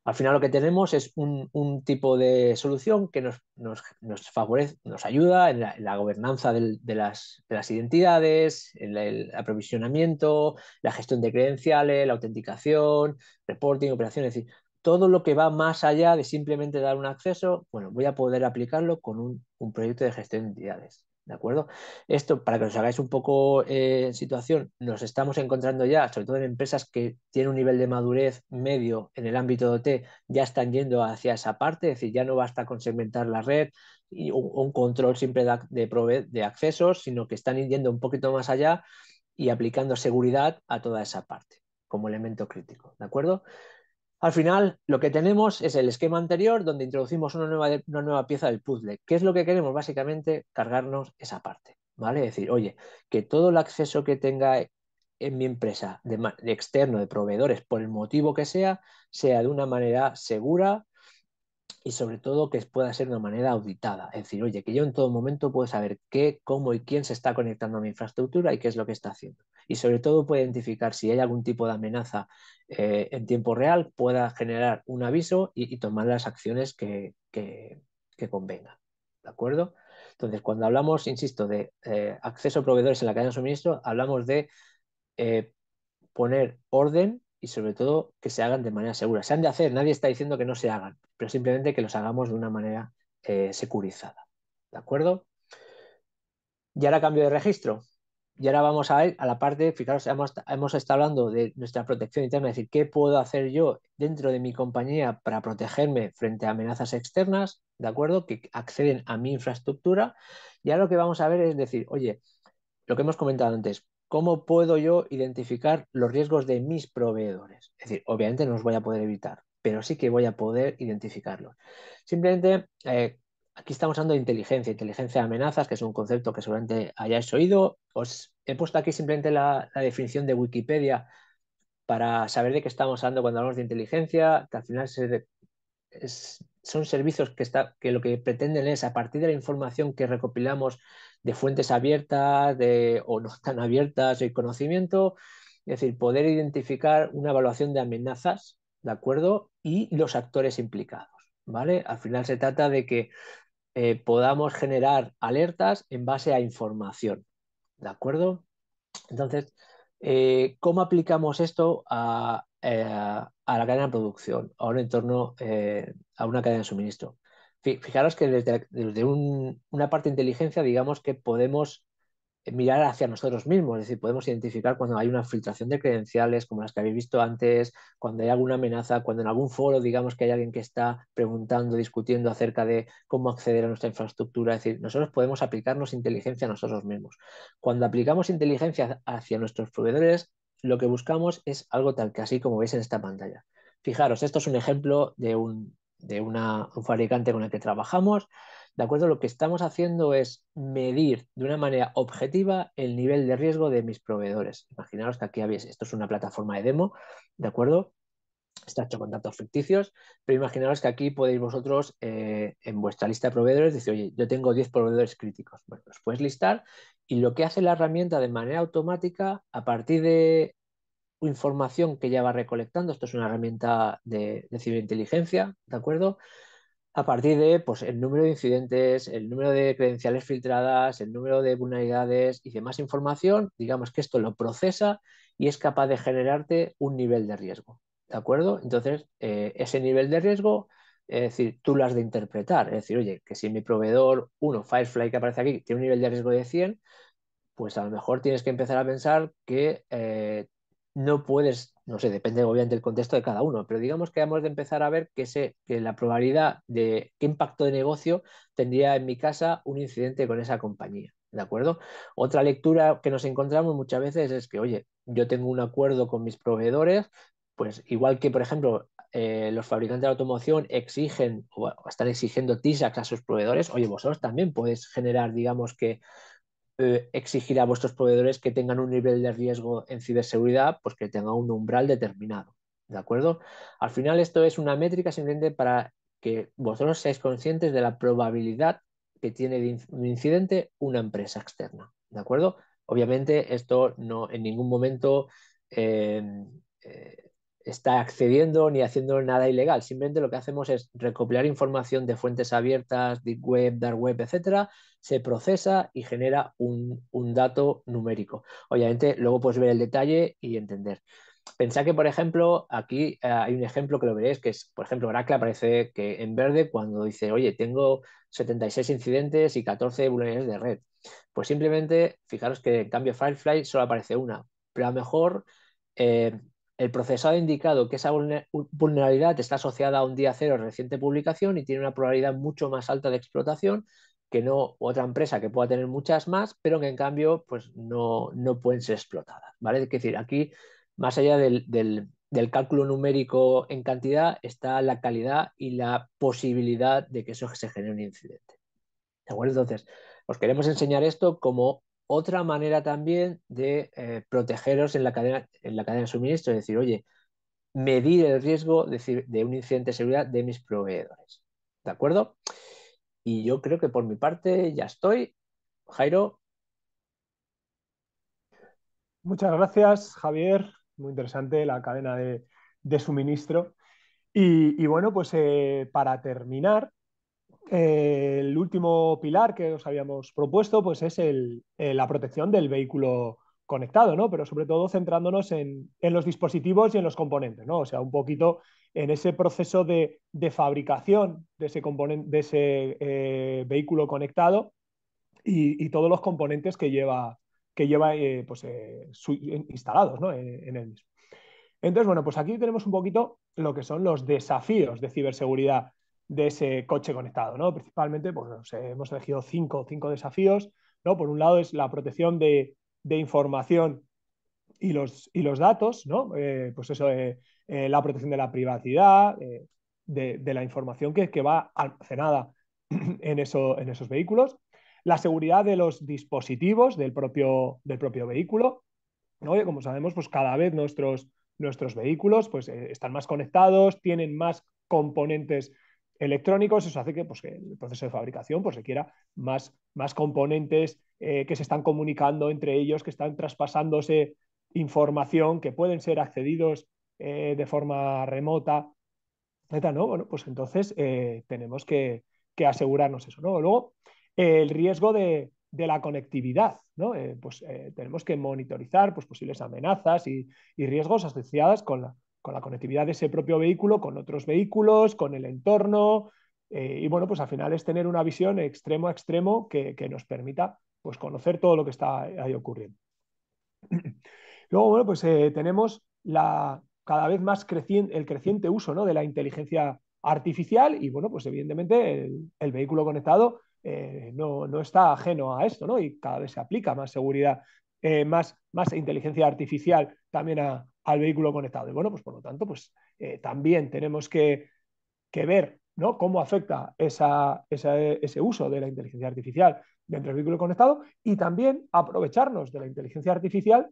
Al final lo que tenemos es un, tipo de solución que nos, favorece, nos ayuda en la, gobernanza de, las, identidades, en el aprovisionamiento, la gestión de credenciales, la autenticación, reporting, operaciones, es decir, todo lo que va más allá de simplemente dar un acceso, bueno, voy a poder aplicarlo con un proyecto de gestión de entidades. ¿De acuerdo? Esto, para que os hagáis un poco eh, en situación, nos estamos encontrando ya, sobre todo en empresas que tienen un nivel de madurez medio en el ámbito de OT, ya están yendo hacia esa parte, es decir, ya no basta con segmentar la red y un, control siempre de, de accesos, sino que están yendo un poquito más allá y aplicando seguridad a toda esa parte como elemento crítico, ¿de acuerdo? Al final, lo que tenemos es el esquema anterior donde introducimos una nueva, nueva pieza del puzzle. ¿Qué es lo que queremos? Básicamente, cargarnos esa parte, ¿vale? Es decir, oye, que todo el acceso que tenga en mi empresa de externo, de proveedores, por el motivo que sea, sea de una manera segura, y sobre todo que pueda ser de una manera auditada. Es decir, oye, que yo en todo momento puedo saber qué, cómo y quién se está conectando a mi infraestructura y qué es lo que está haciendo. Y sobre todo puede identificar si hay algún tipo de amenaza eh, en tiempo real, pueda generar un aviso y, tomar las acciones que, que, ¿De acuerdo? Entonces, cuando hablamos, insisto, de eh, acceso a proveedores en la cadena de suministro, hablamos de eh, poner orden y sobre todo que se hagan de manera segura. Se han de hacer, nadie está diciendo que no se hagan, pero simplemente que los hagamos de una manera eh, securizada. ¿De acuerdo? Y ahora cambio de registro. Y ahora vamos a ir a la parte, fijaros, hemos, hemos estado hablando de nuestra protección interna, es decir, qué puedo hacer yo dentro de mi compañía para protegerme frente a amenazas externas, ¿de acuerdo? Que acceden a mi infraestructura. Y ahora lo que vamos a ver es decir, oye, lo que hemos comentado antes, ¿Cómo puedo yo identificar los riesgos de mis proveedores? Es decir, obviamente no los voy a poder evitar, pero sí que voy a poder identificarlos. Simplemente, eh, aquí estamos hablando de inteligencia, inteligencia de amenazas, que es un concepto que seguramente hayáis oído. Os he puesto aquí simplemente la, definición de Wikipedia para saber de qué estamos hablando cuando hablamos de inteligencia, que al final son servicios que, que lo que pretenden es, a partir de la información que recopilamos de fuentes abiertas o no tan abiertas el conocimiento, es decir, poder identificar una evaluación de amenazas, ¿de acuerdo? Y los actores implicados, ¿vale? Al final se trata de que eh, podamos generar alertas en base a información, ¿de acuerdo? Entonces, eh, ¿cómo aplicamos esto eh, a, la cadena de producción, a en torno a una cadena de suministro? fijaros que desde, una parte de inteligencia, digamos que podemos mirar hacia nosotros mismos, es decir, podemos identificar cuando hay una filtración de credenciales como las que habéis visto antes, cuando hay alguna amenaza, cuando en algún foro digamos que hay alguien que está preguntando, discutiendo acerca de cómo acceder a nuestra infraestructura, es decir, nosotros podemos aplicarnos inteligencia a nosotros mismos. Cuando aplicamos inteligencia hacia nuestros proveedores, lo que buscamos es algo tal que así como veis en esta pantalla. Fijaros, esto es un ejemplo de un, de una, un fabricante con el que trabajamos, ¿de acuerdo? Lo que estamos haciendo es medir de una manera objetiva el nivel de riesgo de mis proveedores. Imaginaros que aquí habéis, esto es una plataforma de demo, ¿de acuerdo? Está hecho con datos ficticios, pero imaginaros que aquí podéis vosotros eh, en vuestra lista de proveedores decir, oye, yo tengo 10 proveedores críticos. Bueno, los puedes listar y lo que hace la herramienta de manera automática, a partir de información que ya va recolectando, esto es una herramienta de, de ciberinteligencia, ¿de acuerdo? a partir de pues, el número de incidentes, el número de credenciales filtradas, el número de vulnerabilidades y demás información, digamos que esto lo procesa y es capaz de generarte un nivel de riesgo. ¿De acuerdo? Entonces, eh, ese nivel de riesgo, es decir, tú lo has de interpretar. Es decir, oye, que si mi proveedor uno, Firefly, que aparece aquí, tiene un nivel de riesgo de 100, pues a lo mejor tienes que empezar a pensar que eh, no puedes, no sé, depende obviamente del contexto de cada uno, pero digamos que hemos de empezar a ver que, sé que la probabilidad de qué impacto de negocio tendría en mi casa un incidente con esa compañía. ¿De acuerdo? Otra lectura que nos encontramos muchas veces es que, oye, yo tengo un acuerdo con mis proveedores, pues igual que, por ejemplo, eh, los fabricantes de automoción exigen o están exigiendo TISAX a sus proveedores, oye, vosotros también podéis generar, digamos que, eh, exigir a vuestros proveedores que tengan un nivel de riesgo en ciberseguridad, pues que tenga un umbral determinado. ¿De acuerdo? Al final esto es una métrica simplemente para que vosotros seáis conscientes de la probabilidad que tiene de un incidente una empresa externa. ¿De acuerdo? Obviamente esto no en ningún momento eh, eh, está accediendo ni haciendo nada ilegal. Simplemente lo que hacemos es recopilar información de fuentes abiertas, Deep Web, Dark Web, etcétera, se procesa y genera un, dato numérico. Obviamente, luego puedes ver el detalle y entender. Pensad que, por ejemplo, aquí eh, hay un ejemplo que lo veréis, que es, por ejemplo, que aparece que en verde cuando dice, oye, tengo 76 incidentes y 14 vulnerabilidades de red. Pues simplemente, fijaros que en cambio Firefly solo aparece una, pero a lo mejor eh, el procesado ha indicado que esa vulnerabilidad está asociada a un día cero de reciente publicación y tiene una probabilidad mucho más alta de explotación que no otra empresa que pueda tener muchas más, pero que en cambio pues no, no pueden ser explotadas. ¿vale? Es decir, aquí, más allá del, cálculo numérico en cantidad, está la calidad y la posibilidad de que eso se genere un incidente. Entonces, os queremos enseñar esto como otra manera también de eh, protegeros en la, cadena, en la cadena de suministro, es decir, oye, medir el riesgo de, un incidente de seguridad de mis proveedores. ¿De acuerdo? Y yo creo que por mi parte ya estoy. Jairo. Muchas gracias, Javier. Muy interesante la cadena de, suministro. Y, bueno, pues eh, para terminar, eh, el último pilar que os habíamos propuesto pues es eh, la protección del vehículo conectado, Pero sobre todo centrándonos en, los dispositivos y en los componentes, ¿no? O sea, un poquito en ese proceso de, fabricación de ese, eh, vehículo conectado y, todos los componentes que lleva, pues, instalados en, en, mismo. Entonces, bueno, pues aquí tenemos un poquito lo que son los desafíos de ciberseguridad de ese coche conectado, ¿no? Principalmente, pues hemos elegido cinco, cinco desafíos, ¿no? Por un lado es la protección de, información y los, y los datos, ¿no? Eh, pues eso, eh, eh, la protección de la privacidad, de, la información que, va almacenada (clears throat) en, eso, en esos vehículos, la seguridad de los dispositivos del propio, del propio vehículo, ¿no? como sabemos, pues cada vez nuestros, nuestros vehículos pues, están más conectados, tienen más componentes electrónicos, eso hace que, pues, el proceso de fabricación pues, requiera más, más componentes eh, que se están comunicando entre ellos, que están traspasándose información, que pueden ser accedidos eh, de forma remota, ¿no? Bueno, pues entonces eh, tenemos que, asegurarnos eso. ¿no? Luego, el riesgo de, la conectividad. ¿no? pues tenemos que monitorizar pues, posibles amenazas y, y riesgos asociados con la, con la conectividad de ese propio vehículo, con otros vehículos, con el entorno. Eh, y bueno, pues al final es tener una visión extremo a extremo que, nos permita pues, conocer todo lo que está ahí ocurriendo. (clears throat) Luego, bueno, pues eh, tenemos la, cada vez más creciente, el creciente uso ¿no? de la inteligencia artificial y bueno, pues evidentemente el, vehículo conectado eh, no, está ajeno a esto, ¿no? Y cada vez se aplica más seguridad, más, más inteligencia artificial también a, al vehículo conectado. Y bueno, pues por lo tanto, pues eh, también tenemos que, ver cómo afecta ese uso de la inteligencia artificial dentro del vehículo conectado y también aprovecharnos de la inteligencia artificial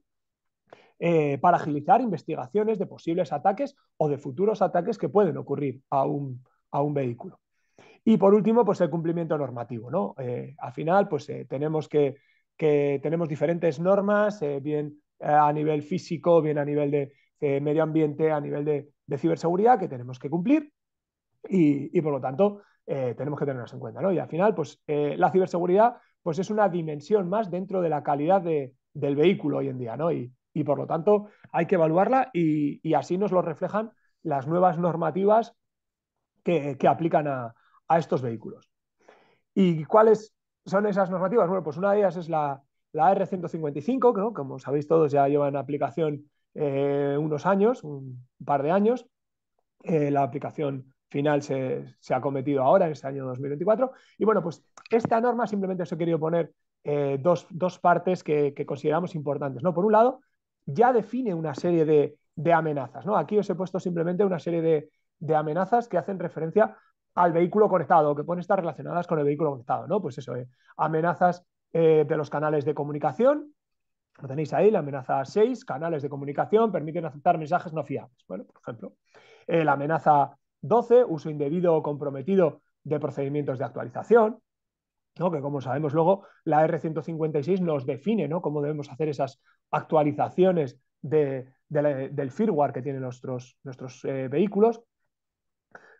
eh, para agilizar investigaciones de posibles ataques o de futuros ataques que pueden ocurrir a un, a un vehículo. Y por último, pues el cumplimiento normativo. ¿no? Eh, al final, pues tenemos que, que tenemos diferentes normas, bien eh, a nivel físico, bien a nivel de, medio ambiente, a nivel de, ciberseguridad que tenemos que cumplir y, por lo tanto eh, tenemos que tenerlas en cuenta. Y al final, pues eh, la ciberseguridad pues es una dimensión más dentro de la calidad del vehículo hoy en día ¿no? y, por lo tanto hay que evaluarla y, así nos lo reflejan las nuevas normativas que, aplican a, a, estos vehículos. ¿Y cuáles son esas normativas? Bueno, pues una de ellas es la, la R155, como sabéis todos, ya lleva en aplicación eh, unos años, un par de años. Eh, la aplicación final se, ha cometido ahora, en este año 2024. Y bueno, pues esta norma simplemente os he querido poner eh, dos, partes que, consideramos importantes. ¿no? Por un lado, ya define una serie de, amenazas. ¿no? Aquí os he puesto simplemente una serie de, amenazas que hacen referencia al vehículo conectado, que pueden estar relacionadas con el vehículo conectado, ¿no? Pues eso, amenazas eh, de los canales de comunicación. Lo tenéis ahí, la amenaza 6, canales de comunicación permiten aceptar mensajes no fiables. Bueno, por ejemplo, eh, la amenaza 12, uso indebido o comprometido de procedimientos de actualización, que como sabemos luego, la R156 nos define cómo debemos hacer esas actualizaciones del firmware que tienen nuestros, nuestros eh, vehículos.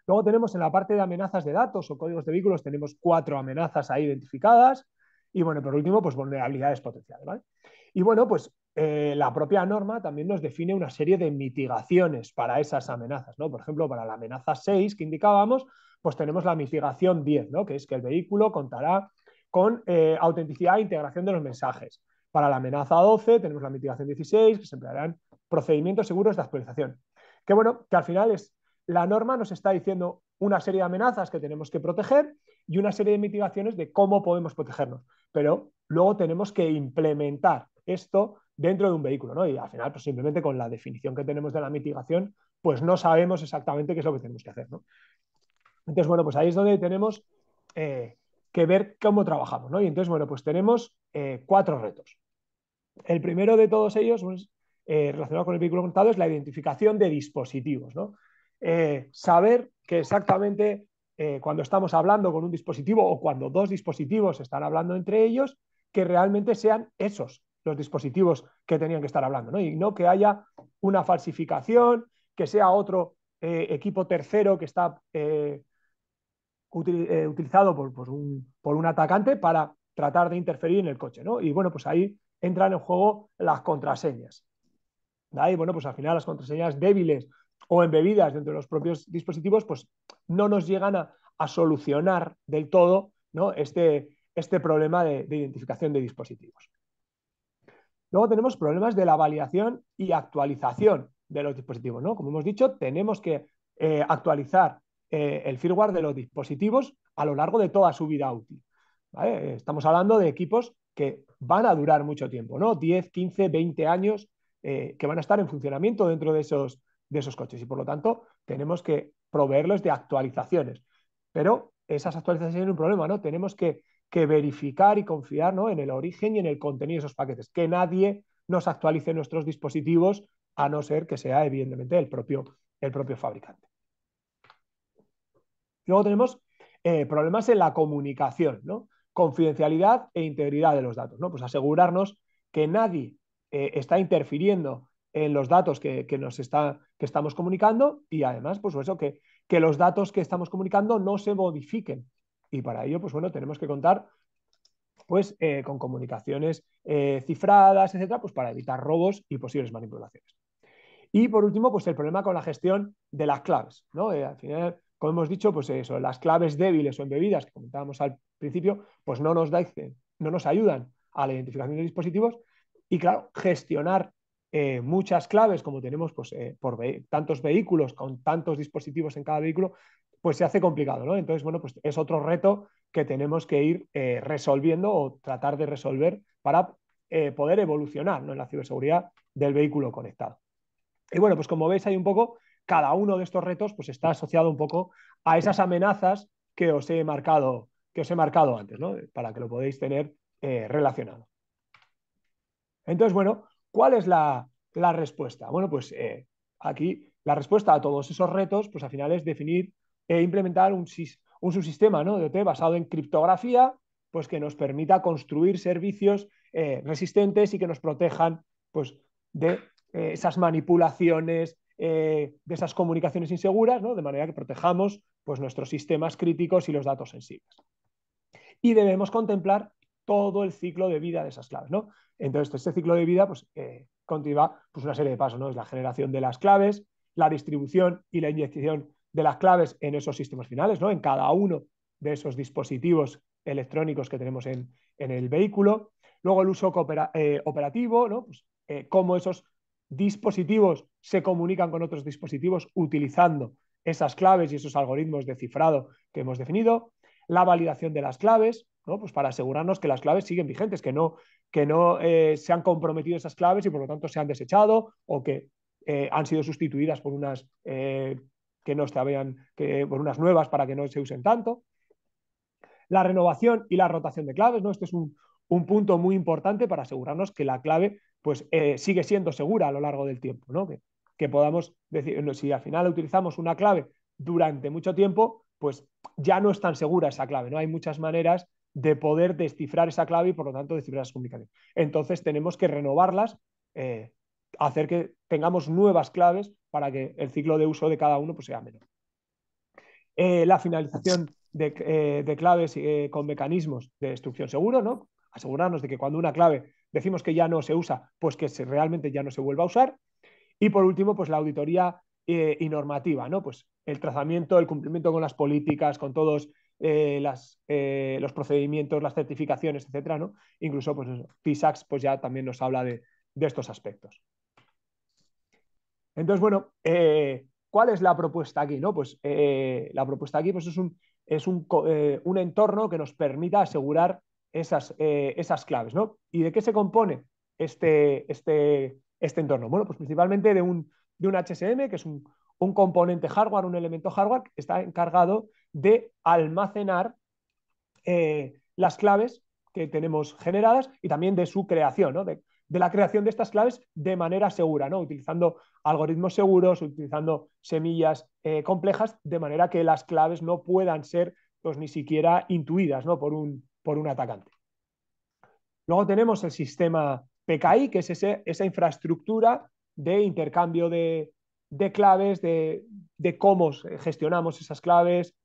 Luego tenemos en la parte de amenazas de datos o códigos de vehículos, tenemos cuatro amenazas ahí identificadas. Y bueno, por último, pues vulnerabilidades potenciales. ¿vale? Y bueno, pues eh, la propia norma también nos define una serie de mitigaciones para esas amenazas. ¿no? Por ejemplo, para la amenaza 6 que indicábamos, pues tenemos la mitigación 10, ¿no? que es que el vehículo contará con eh, autenticidad e integración de los mensajes. Para la amenaza 12 tenemos la mitigación 16, que se emplearán procedimientos seguros de actualización. Que bueno, que al final es la norma nos está diciendo una serie de amenazas que tenemos que proteger y una serie de mitigaciones de cómo podemos protegernos. Pero luego tenemos que implementar esto dentro de un vehículo, ¿no? Y al final, pues simplemente con la definición que tenemos de la mitigación, pues no sabemos exactamente qué es lo que tenemos que hacer, ¿no? Entonces, bueno, pues ahí es donde tenemos eh, que ver cómo trabajamos, ¿no? Y entonces, bueno, pues tenemos eh, cuatro retos. El primero de todos ellos, pues, eh, relacionado con el vehículo montado es la identificación de dispositivos, ¿no? saber que exactamente eh, cuando estamos hablando con un dispositivo o cuando dos dispositivos están hablando entre ellos, que realmente sean esos los dispositivos que tenían que estar hablando, Y no que haya una falsificación, que sea otro eh, equipo tercero que está eh, utilizado pues, por, un, atacante para tratar de interferir en el coche, Y bueno, pues ahí entran en juego las contraseñas. Y bueno, pues al final las contraseñas débiles o embebidas dentro de los propios dispositivos, pues no nos llegan a, solucionar del todo ¿no? este, este problema de, identificación de dispositivos. Luego tenemos problemas de la validación y actualización de los dispositivos. ¿no? Como hemos dicho, tenemos que eh, actualizar eh, el firmware de los dispositivos a lo largo de toda su vida útil. Estamos hablando de equipos que van a durar mucho tiempo, ¿no? 10, 15, 20 años eh, que van a estar en funcionamiento dentro de esos, de esos coches y por lo tanto tenemos que proveerlos de actualizaciones. Pero esas actualizaciones tienen un problema, ¿no? Tenemos que, verificar y confiar en el origen y en el contenido de esos paquetes, que nadie nos actualice nuestros dispositivos a no ser que sea evidentemente el propio, el propio fabricante. Luego tenemos eh, problemas en la comunicación, ¿no? confidencialidad e integridad de los datos. ¿no? Pues asegurarnos que nadie eh, está interfiriendo en los datos que, nos que estamos comunicando y además, pues eso, que, los datos que estamos comunicando no se modifiquen. Y para ello, pues bueno, tenemos que contar pues, eh, con comunicaciones eh, cifradas, etcétera, pues para evitar robos y posibles manipulaciones. Y por último, pues el problema con la gestión de las claves. ¿no? Eh, al final, como hemos dicho, pues eso, las claves débiles o embebidas que comentábamos al principio, pues no nos, da, no nos ayudan a la identificación de dispositivos. Y claro, gestionar eh, muchas claves, como tenemos pues, eh, por tantos vehículos, con tantos dispositivos en cada vehículo, pues se hace complicado, Entonces, bueno, pues es otro reto que tenemos que ir eh, resolviendo o tratar de resolver para poder evolucionar en la ciberseguridad del vehículo conectado. Y bueno, pues como veis hay un poco, cada uno de estos retos pues está asociado un poco a esas amenazas que os he marcado, que os he marcado antes, ¿no? Para que lo podéis tener relacionado. Entonces, bueno, ¿Cuál es la, respuesta? Bueno, pues eh, aquí la respuesta a todos esos retos, pues al final es definir e implementar un, subsistema ¿no? de OT basado en criptografía, pues que nos permita construir servicios eh, resistentes y que nos protejan pues, de eh, esas manipulaciones, de esas comunicaciones inseguras, ¿no? de manera que protejamos pues, nuestros sistemas críticos y los datos sensibles. Y debemos contemplar todo el ciclo de vida de esas claves, ¿no? Entonces, este ciclo de vida, pues, eh, pues, una serie de pasos, ¿no? Es la generación de las claves, la distribución y la inyección de las claves en esos sistemas finales, ¿no? En cada uno de esos dispositivos electrónicos que tenemos en, el vehículo. Luego el uso eh, operativo, ¿no? Pues, eh, cómo esos dispositivos se comunican con otros dispositivos utilizando esas claves y esos algoritmos de cifrado que hemos definido. La validación de las claves, pues para asegurarnos que las claves siguen vigentes, que no, que no eh, se han comprometido esas claves y por lo tanto se han desechado o que eh, han sido sustituidas por unas eh, que no estaban, que, por unas nuevas para que no se usen tanto. La renovación y la rotación de claves, ¿no? Este es un, punto muy importante para asegurarnos que la clave pues, sigue siendo segura a lo largo del tiempo, Que, podamos decir, si al final utilizamos una clave durante mucho tiempo, pues ya no es tan segura esa clave, ¿no? Hay muchas maneras de poder descifrar esa clave y por lo tanto descifrar las comunicaciones. Entonces tenemos que renovarlas, eh, hacer que tengamos nuevas claves para que el ciclo de uso de cada uno pues, sea menor. Eh, la finalización de, eh, claves con mecanismos de destrucción seguro, ¿no? asegurarnos de que cuando una clave decimos que ya no se usa, pues que realmente ya no se vuelva a usar. Y por último, pues la auditoría y normativa, ¿no? Pues el trazamiento, el cumplimiento con las políticas, con todos eh, eh, los procedimientos, las certificaciones, etcétera, ¿no? Incluso, pues pues ya también nos habla de, estos aspectos. Entonces, bueno, eh, ¿cuál es la propuesta aquí? No? Pues la propuesta aquí pues, es, un, es un, entorno que nos permita asegurar esas, esas claves, ¿no? ¿Y de qué se compone este, este, este entorno? Bueno, pues principalmente de un, de un HSM, que es un, un componente hardware, un elemento hardware, está encargado de almacenar eh, las claves que tenemos generadas y también de su creación, de, la creación de estas claves de manera segura, ¿no? utilizando algoritmos seguros, utilizando semillas eh, complejas, de manera que las claves no puedan ser pues, ni siquiera intuidas por, un, atacante. Luego tenemos el sistema PKI, que es esa infraestructura de intercambio de, de claves, de, cómo gestionamos esas claves,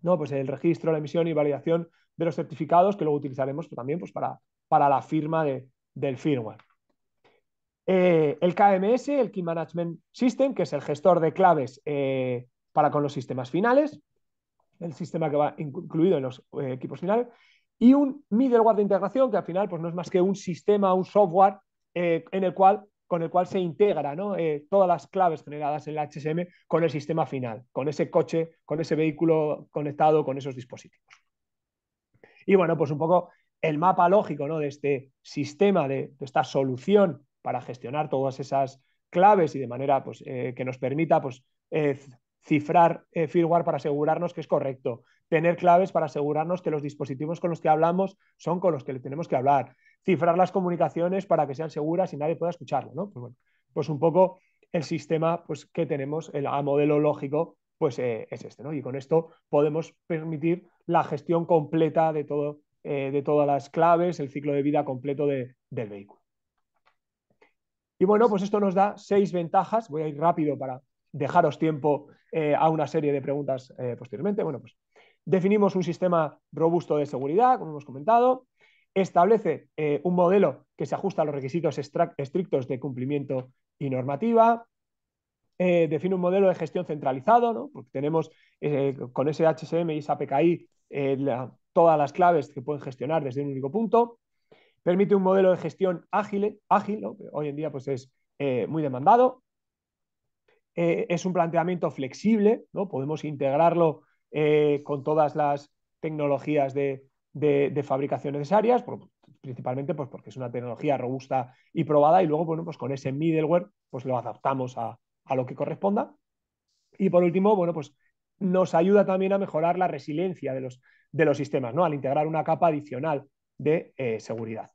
¿no? pues el registro, la emisión y validación de los certificados que luego utilizaremos pues, también pues, para, para la firma del firmware. Eh, el KMS, el Key Management System, que es el gestor de claves eh, para con los sistemas finales, el sistema que va incluido en los eh, equipos finales, y un middleware de integración que al final pues, no es más que un sistema, un software en el cual con el cual se integra eh, todas las claves generadas en el HSM con el sistema final, con ese coche, con ese vehículo conectado, con esos dispositivos. Y bueno, pues un poco el mapa lógico ¿no? de este sistema, de, esta solución para gestionar todas esas claves y de manera pues, eh, que nos permita pues, eh, cifrar firmware para asegurarnos que es correcto, tener claves para asegurarnos que los dispositivos con los que hablamos son con los que le tenemos que hablar, cifrar las comunicaciones para que sean seguras y nadie pueda escucharlo, ¿no? Pues bueno, pues un poco el sistema pues, que tenemos, el a modelo lógico, pues eh, es este, ¿no? Y con esto podemos permitir la gestión completa de, todo, eh, de todas las claves, el ciclo de vida completo del vehículo. Y bueno, pues esto nos da seis ventajas. Voy a ir rápido para dejaros tiempo eh, a una serie de preguntas posteriormente. Bueno, pues definimos un sistema robusto de seguridad, como hemos comentado establece eh, un modelo que se ajusta a los requisitos estrictos de cumplimiento y normativa, eh, define un modelo de gestión centralizado, porque tenemos eh, con ese HSM y esa PKI todas las claves que pueden gestionar desde un único punto, permite un modelo de gestión ágil, ágil que hoy en día pues, es muy demandado, es un planteamiento flexible, ¿no? podemos integrarlo con todas las tecnologías de, de, fabricación necesarias, principalmente pues, porque es una tecnología robusta y probada, y luego, pues con ese middleware, pues lo adaptamos a, lo que corresponda. Y por último, bueno, pues nos ayuda también a mejorar la resiliencia de los, de los sistemas, ¿no? Al integrar una capa adicional de eh, seguridad.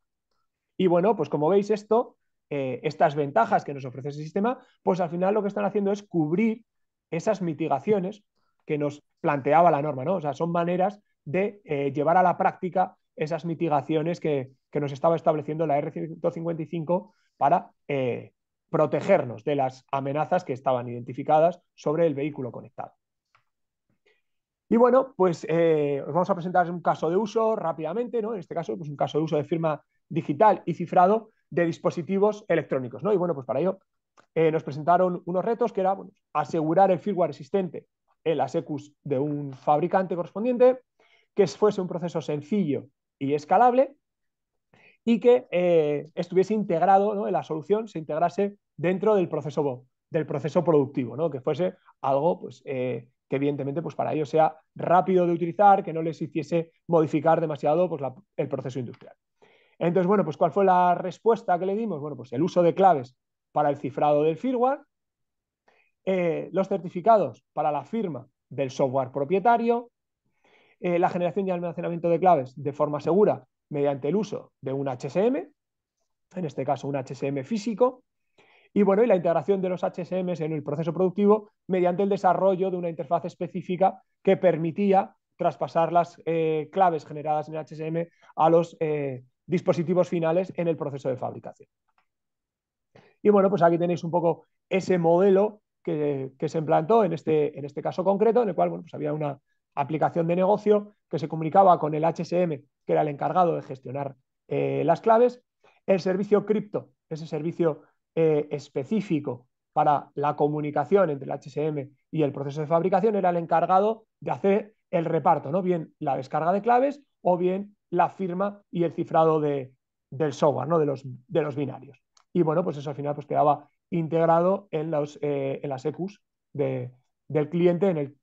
Y bueno, pues como veis esto, eh, estas ventajas que nos ofrece ese sistema, pues al final lo que están haciendo es cubrir esas mitigaciones que nos planteaba la norma, ¿no? O sea, son maneras de eh, llevar a la práctica esas mitigaciones que, nos estaba estableciendo la R155 para eh, protegernos de las amenazas que estaban identificadas sobre el vehículo conectado. Y bueno, pues eh, vamos a presentar un caso de uso rápidamente, ¿no? En este caso, pues un caso de uso de firma digital y cifrado de dispositivos electrónicos, ¿no? Y bueno, pues para ello nos presentaron unos retos que era asegurar el firmware existente en las ECUs de un fabricante correspondiente, que fuese un proceso sencillo y escalable y que eh, estuviese integrado en la solución, se integrase dentro del proceso, del proceso productivo, que fuese algo pues, eh, que evidentemente pues, para ellos sea rápido de utilizar, que no les hiciese modificar demasiado pues, el proceso industrial. Entonces, bueno, pues ¿cuál fue la respuesta que le dimos? Bueno, pues el uso de claves para el cifrado del firmware, eh, los certificados para la firma del software propietario, eh, la generación y almacenamiento de claves de forma segura mediante el uso de un HSM, en este caso un HSM físico, y bueno, y la integración de los HSMs en el proceso productivo mediante el desarrollo de una interfaz específica que permitía traspasar las eh, claves generadas en el HSM a los eh, dispositivos finales en el proceso de fabricación. Y bueno, pues aquí tenéis un poco ese modelo que, que se implantó en este, en este caso concreto, en el cual bueno, pues había una, aplicación de negocio que se comunicaba con el HSM, que era el encargado de gestionar eh, las claves, el servicio cripto, ese servicio eh, específico para la comunicación entre el HSM y el proceso de fabricación, era el encargado de hacer el reparto, ¿no? bien la descarga de claves o bien la firma y el cifrado del software, ¿no? de, los, de los binarios. Y bueno, pues eso al final pues quedaba integrado en, los, eh, las ECUs del cliente, en el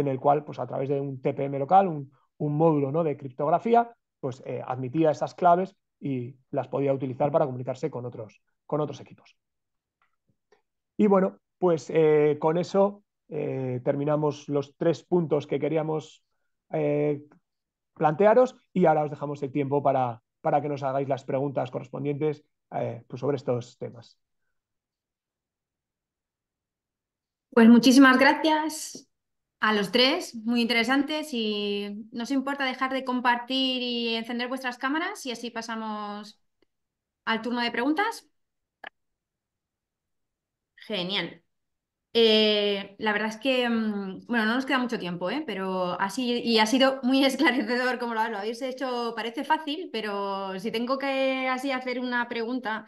en el cual, pues a través de un TPM local, un, módulo ¿no? de criptografía, pues eh, admitía esas claves y las podía utilizar para comunicarse con otros, con otros equipos. Y bueno, pues eh, con eso eh, terminamos los tres puntos que queríamos plantearos y ahora os dejamos el tiempo para, que nos hagáis las preguntas correspondientes pues, sobre estos temas. Pues muchísimas gracias a los tres, muy interesantes y nos importa dejar de compartir y encender vuestras cámaras y así pasamos al turno de preguntas. Genial. Eh, la verdad es que, mm, bueno, no nos queda mucho tiempo, ¿eh? pero así, y ha sido muy (laughs) esclarecedor como lo, habéis hecho, parece fácil, pero si tengo que así hacer una pregunta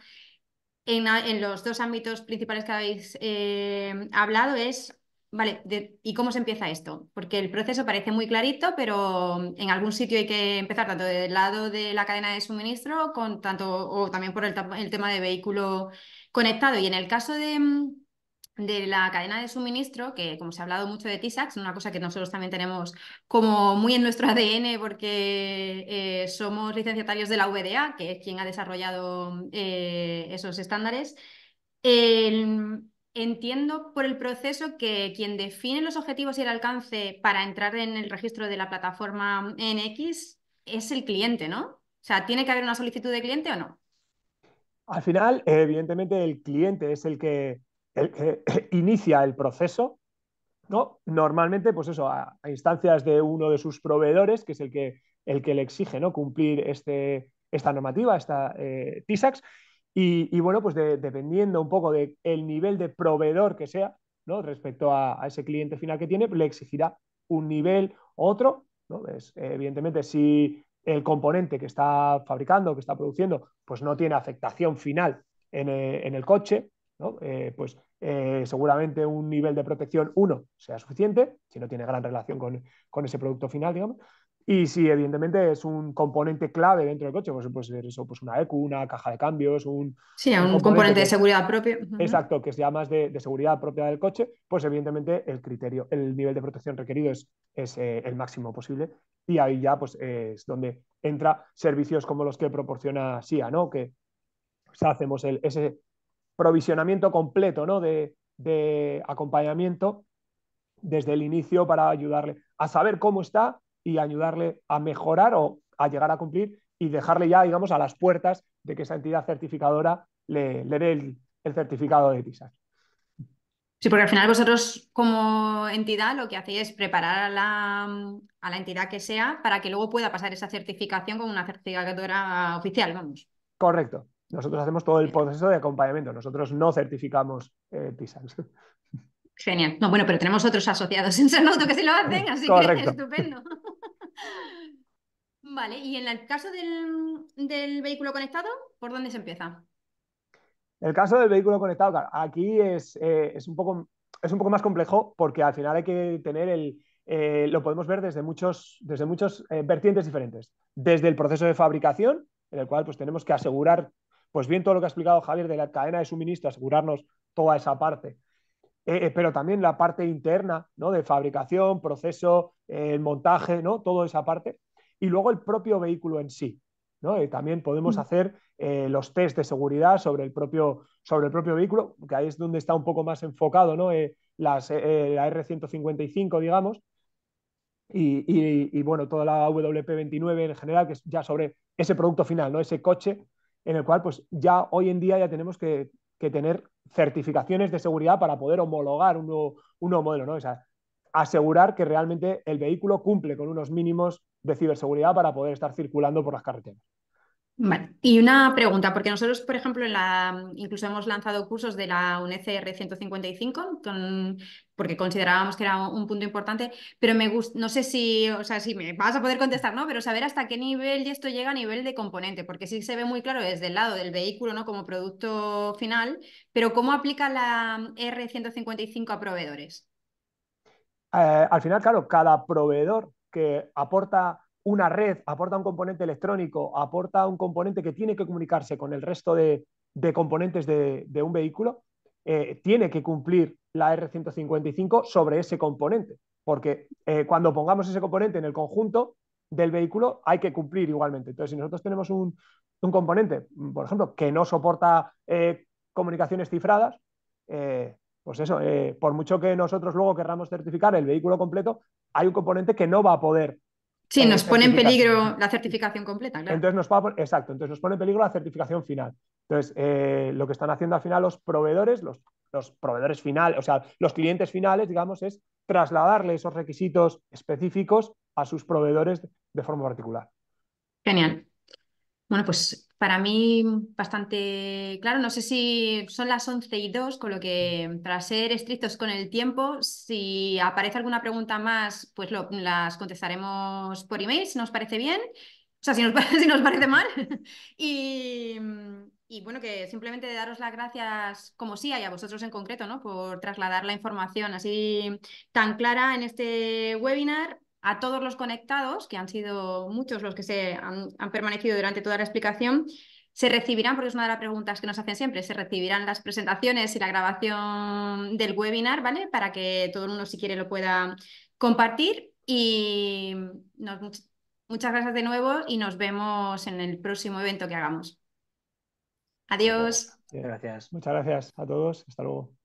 en, los dos ámbitos principales que habéis eh, hablado es Vale, ¿y cómo se empieza esto? Porque el proceso parece muy clarito, pero mm, en algún sitio hay que empezar tanto del lado de la cadena de suministro con tanto, o también por el, tema de vehículo conectado. Y en el caso mm, de, la cadena de suministro, que como se ha hablado mucho de TISAX, una cosa que nosotros también tenemos como muy en nuestro ADN (laughs) porque eh, somos licenciatarios de la VDA, que es quien ha desarrollado eh, esos estándares. Entiendo por el proceso que quien define los objetivos y el alcance para entrar en el registro de la plataforma NX es el cliente, ¿no? O sea, ¿tiene que haber una solicitud de cliente o no? Al final, eh, evidentemente, el cliente es el que, el que (laughs) inicia el proceso, ¿no? Normalmente, pues eso, a, instancias de uno de sus proveedores, que es el que, el que le exige ¿no? cumplir este, esta normativa, esta eh, TISAX, y, bueno, pues dependiendo un poco del nivel de proveedor que sea, ¿no? respecto a, ese cliente final que tiene, le exigirá un nivel otro. Pues, evidentemente, si el componente que está fabricando, que está produciendo, pues no tiene afectación final en, eh, el coche, eh, pues eh, seguramente un nivel de protección 1 sea suficiente, si no tiene gran relación con, con ese producto final, digamos. Y si evidentemente es un componente clave dentro del coche, pues puede ser eso, pues una EQ, una caja de cambios, un... Sí, un, componente, de seguridad propia. Exacto, que sea más de, seguridad propia del coche, pues evidentemente el criterio, el nivel de protección requerido es, es eh, el máximo posible y ahí ya pues es donde entra servicios como los que proporciona SIA, ¿no? Que hacemos el, ese provisionamiento completo, ¿no? De, de acompañamiento desde el inicio para ayudarle a saber cómo está y ayudarle a mejorar o a llegar a cumplir y dejarle ya, digamos, a las puertas de que esa entidad certificadora le, dé el, certificado de TISA. Sí, porque al final vosotros como entidad lo que hacéis es preparar a la, entidad que sea para que luego pueda pasar esa certificación con una certificadora oficial, vamos. Correcto. Nosotros hacemos todo el proceso de acompañamiento. Nosotros no certificamos eh, (laughs) Genial. No, bueno, pero tenemos otros asociados (laughs) en Sanoto que se lo hacen, (laughs) así que estupendo. (laughs) vale, y en el caso del, vehículo conectado, ¿por dónde se empieza? El caso del vehículo conectado, claro, aquí es, eh, un poco, es un poco más complejo porque al final hay que tener el, eh, lo podemos ver desde muchos, desde muchos eh, vertientes diferentes. Desde el proceso de fabricación, en el cual pues, tenemos que asegurar, pues bien todo lo que ha explicado Javier de la cadena de suministro, asegurarnos toda esa parte. Eh, eh, pero también la parte interna, ¿no? De fabricación, proceso, el eh, montaje, ¿no? Toda esa parte. Y luego el propio vehículo en sí, ¿no? también podemos mm. hacer los test de seguridad sobre el, propio, sobre el propio vehículo, que ahí es donde está un poco más enfocado, ¿no? las, la R155, digamos, y, y, bueno, toda la WP29 en general, que es ya sobre ese producto final, ¿no? Ese coche en el cual pues ya hoy en día ya tenemos que que tener certificaciones de seguridad para poder homologar un nuevo, modelo, ¿no? O sea, asegurar que realmente el vehículo cumple con unos mínimos de ciberseguridad para poder estar circulando por las carreteras. Y una pregunta, porque nosotros, por ejemplo, en la, incluso hemos lanzado cursos de la UNECR 155, porque considerábamos que era un punto importante, pero me gusta, no sé si, o sea, si me vas a poder contestar, ¿no? Pero saber hasta qué nivel y esto llega a nivel de componente, porque sí se ve muy claro desde el lado del vehículo, ¿no? Como producto final, pero ¿cómo aplica la R155 a proveedores? Eh, al final, claro, cada proveedor que aporta una red, aporta un componente electrónico, aporta un componente que tiene que comunicarse con el resto de, componentes de, un vehículo, eh, tiene que cumplir la R155 sobre ese componente, porque eh, cuando pongamos ese componente en el conjunto del vehículo hay que cumplir igualmente. Entonces, si nosotros tenemos un, componente, por ejemplo, que no soporta eh, comunicaciones cifradas, pues eso, por mucho que nosotros luego querramos certificar el vehículo completo, hay un componente que no va a poder Sí, nos pone en peligro la certificación completa, Entonces nos exacto, entonces nos pone en peligro la certificación final. Entonces, eh, lo que están haciendo al final los proveedores, los, los proveedores finales, o sea, los clientes finales, digamos, es trasladarle esos requisitos específicos a sus proveedores de forma particular. Genial. Bueno, pues para mí bastante claro. No sé si son las 11 y 2, con lo que para ser estrictos con el tiempo, si aparece alguna pregunta más, pues las contestaremos por email, si nos parece bien. O sea, si nos, (laughs) parece mal. y, bueno, que simplemente daros las gracias, como sí, y a vosotros en concreto, ¿no? Por trasladar la información así tan clara en este webinar a todos los conectados, que han sido muchos los que se han, permanecido durante toda la explicación, se recibirán, porque es una de las preguntas que nos hacen siempre, se recibirán las presentaciones y la grabación del webinar, ¿vale? Para que todo el mundo, si quiere, lo pueda compartir. Y nos, muchas gracias de nuevo y nos vemos en el próximo evento que hagamos. Adiós. gracias. Muchas gracias a todos. Hasta luego.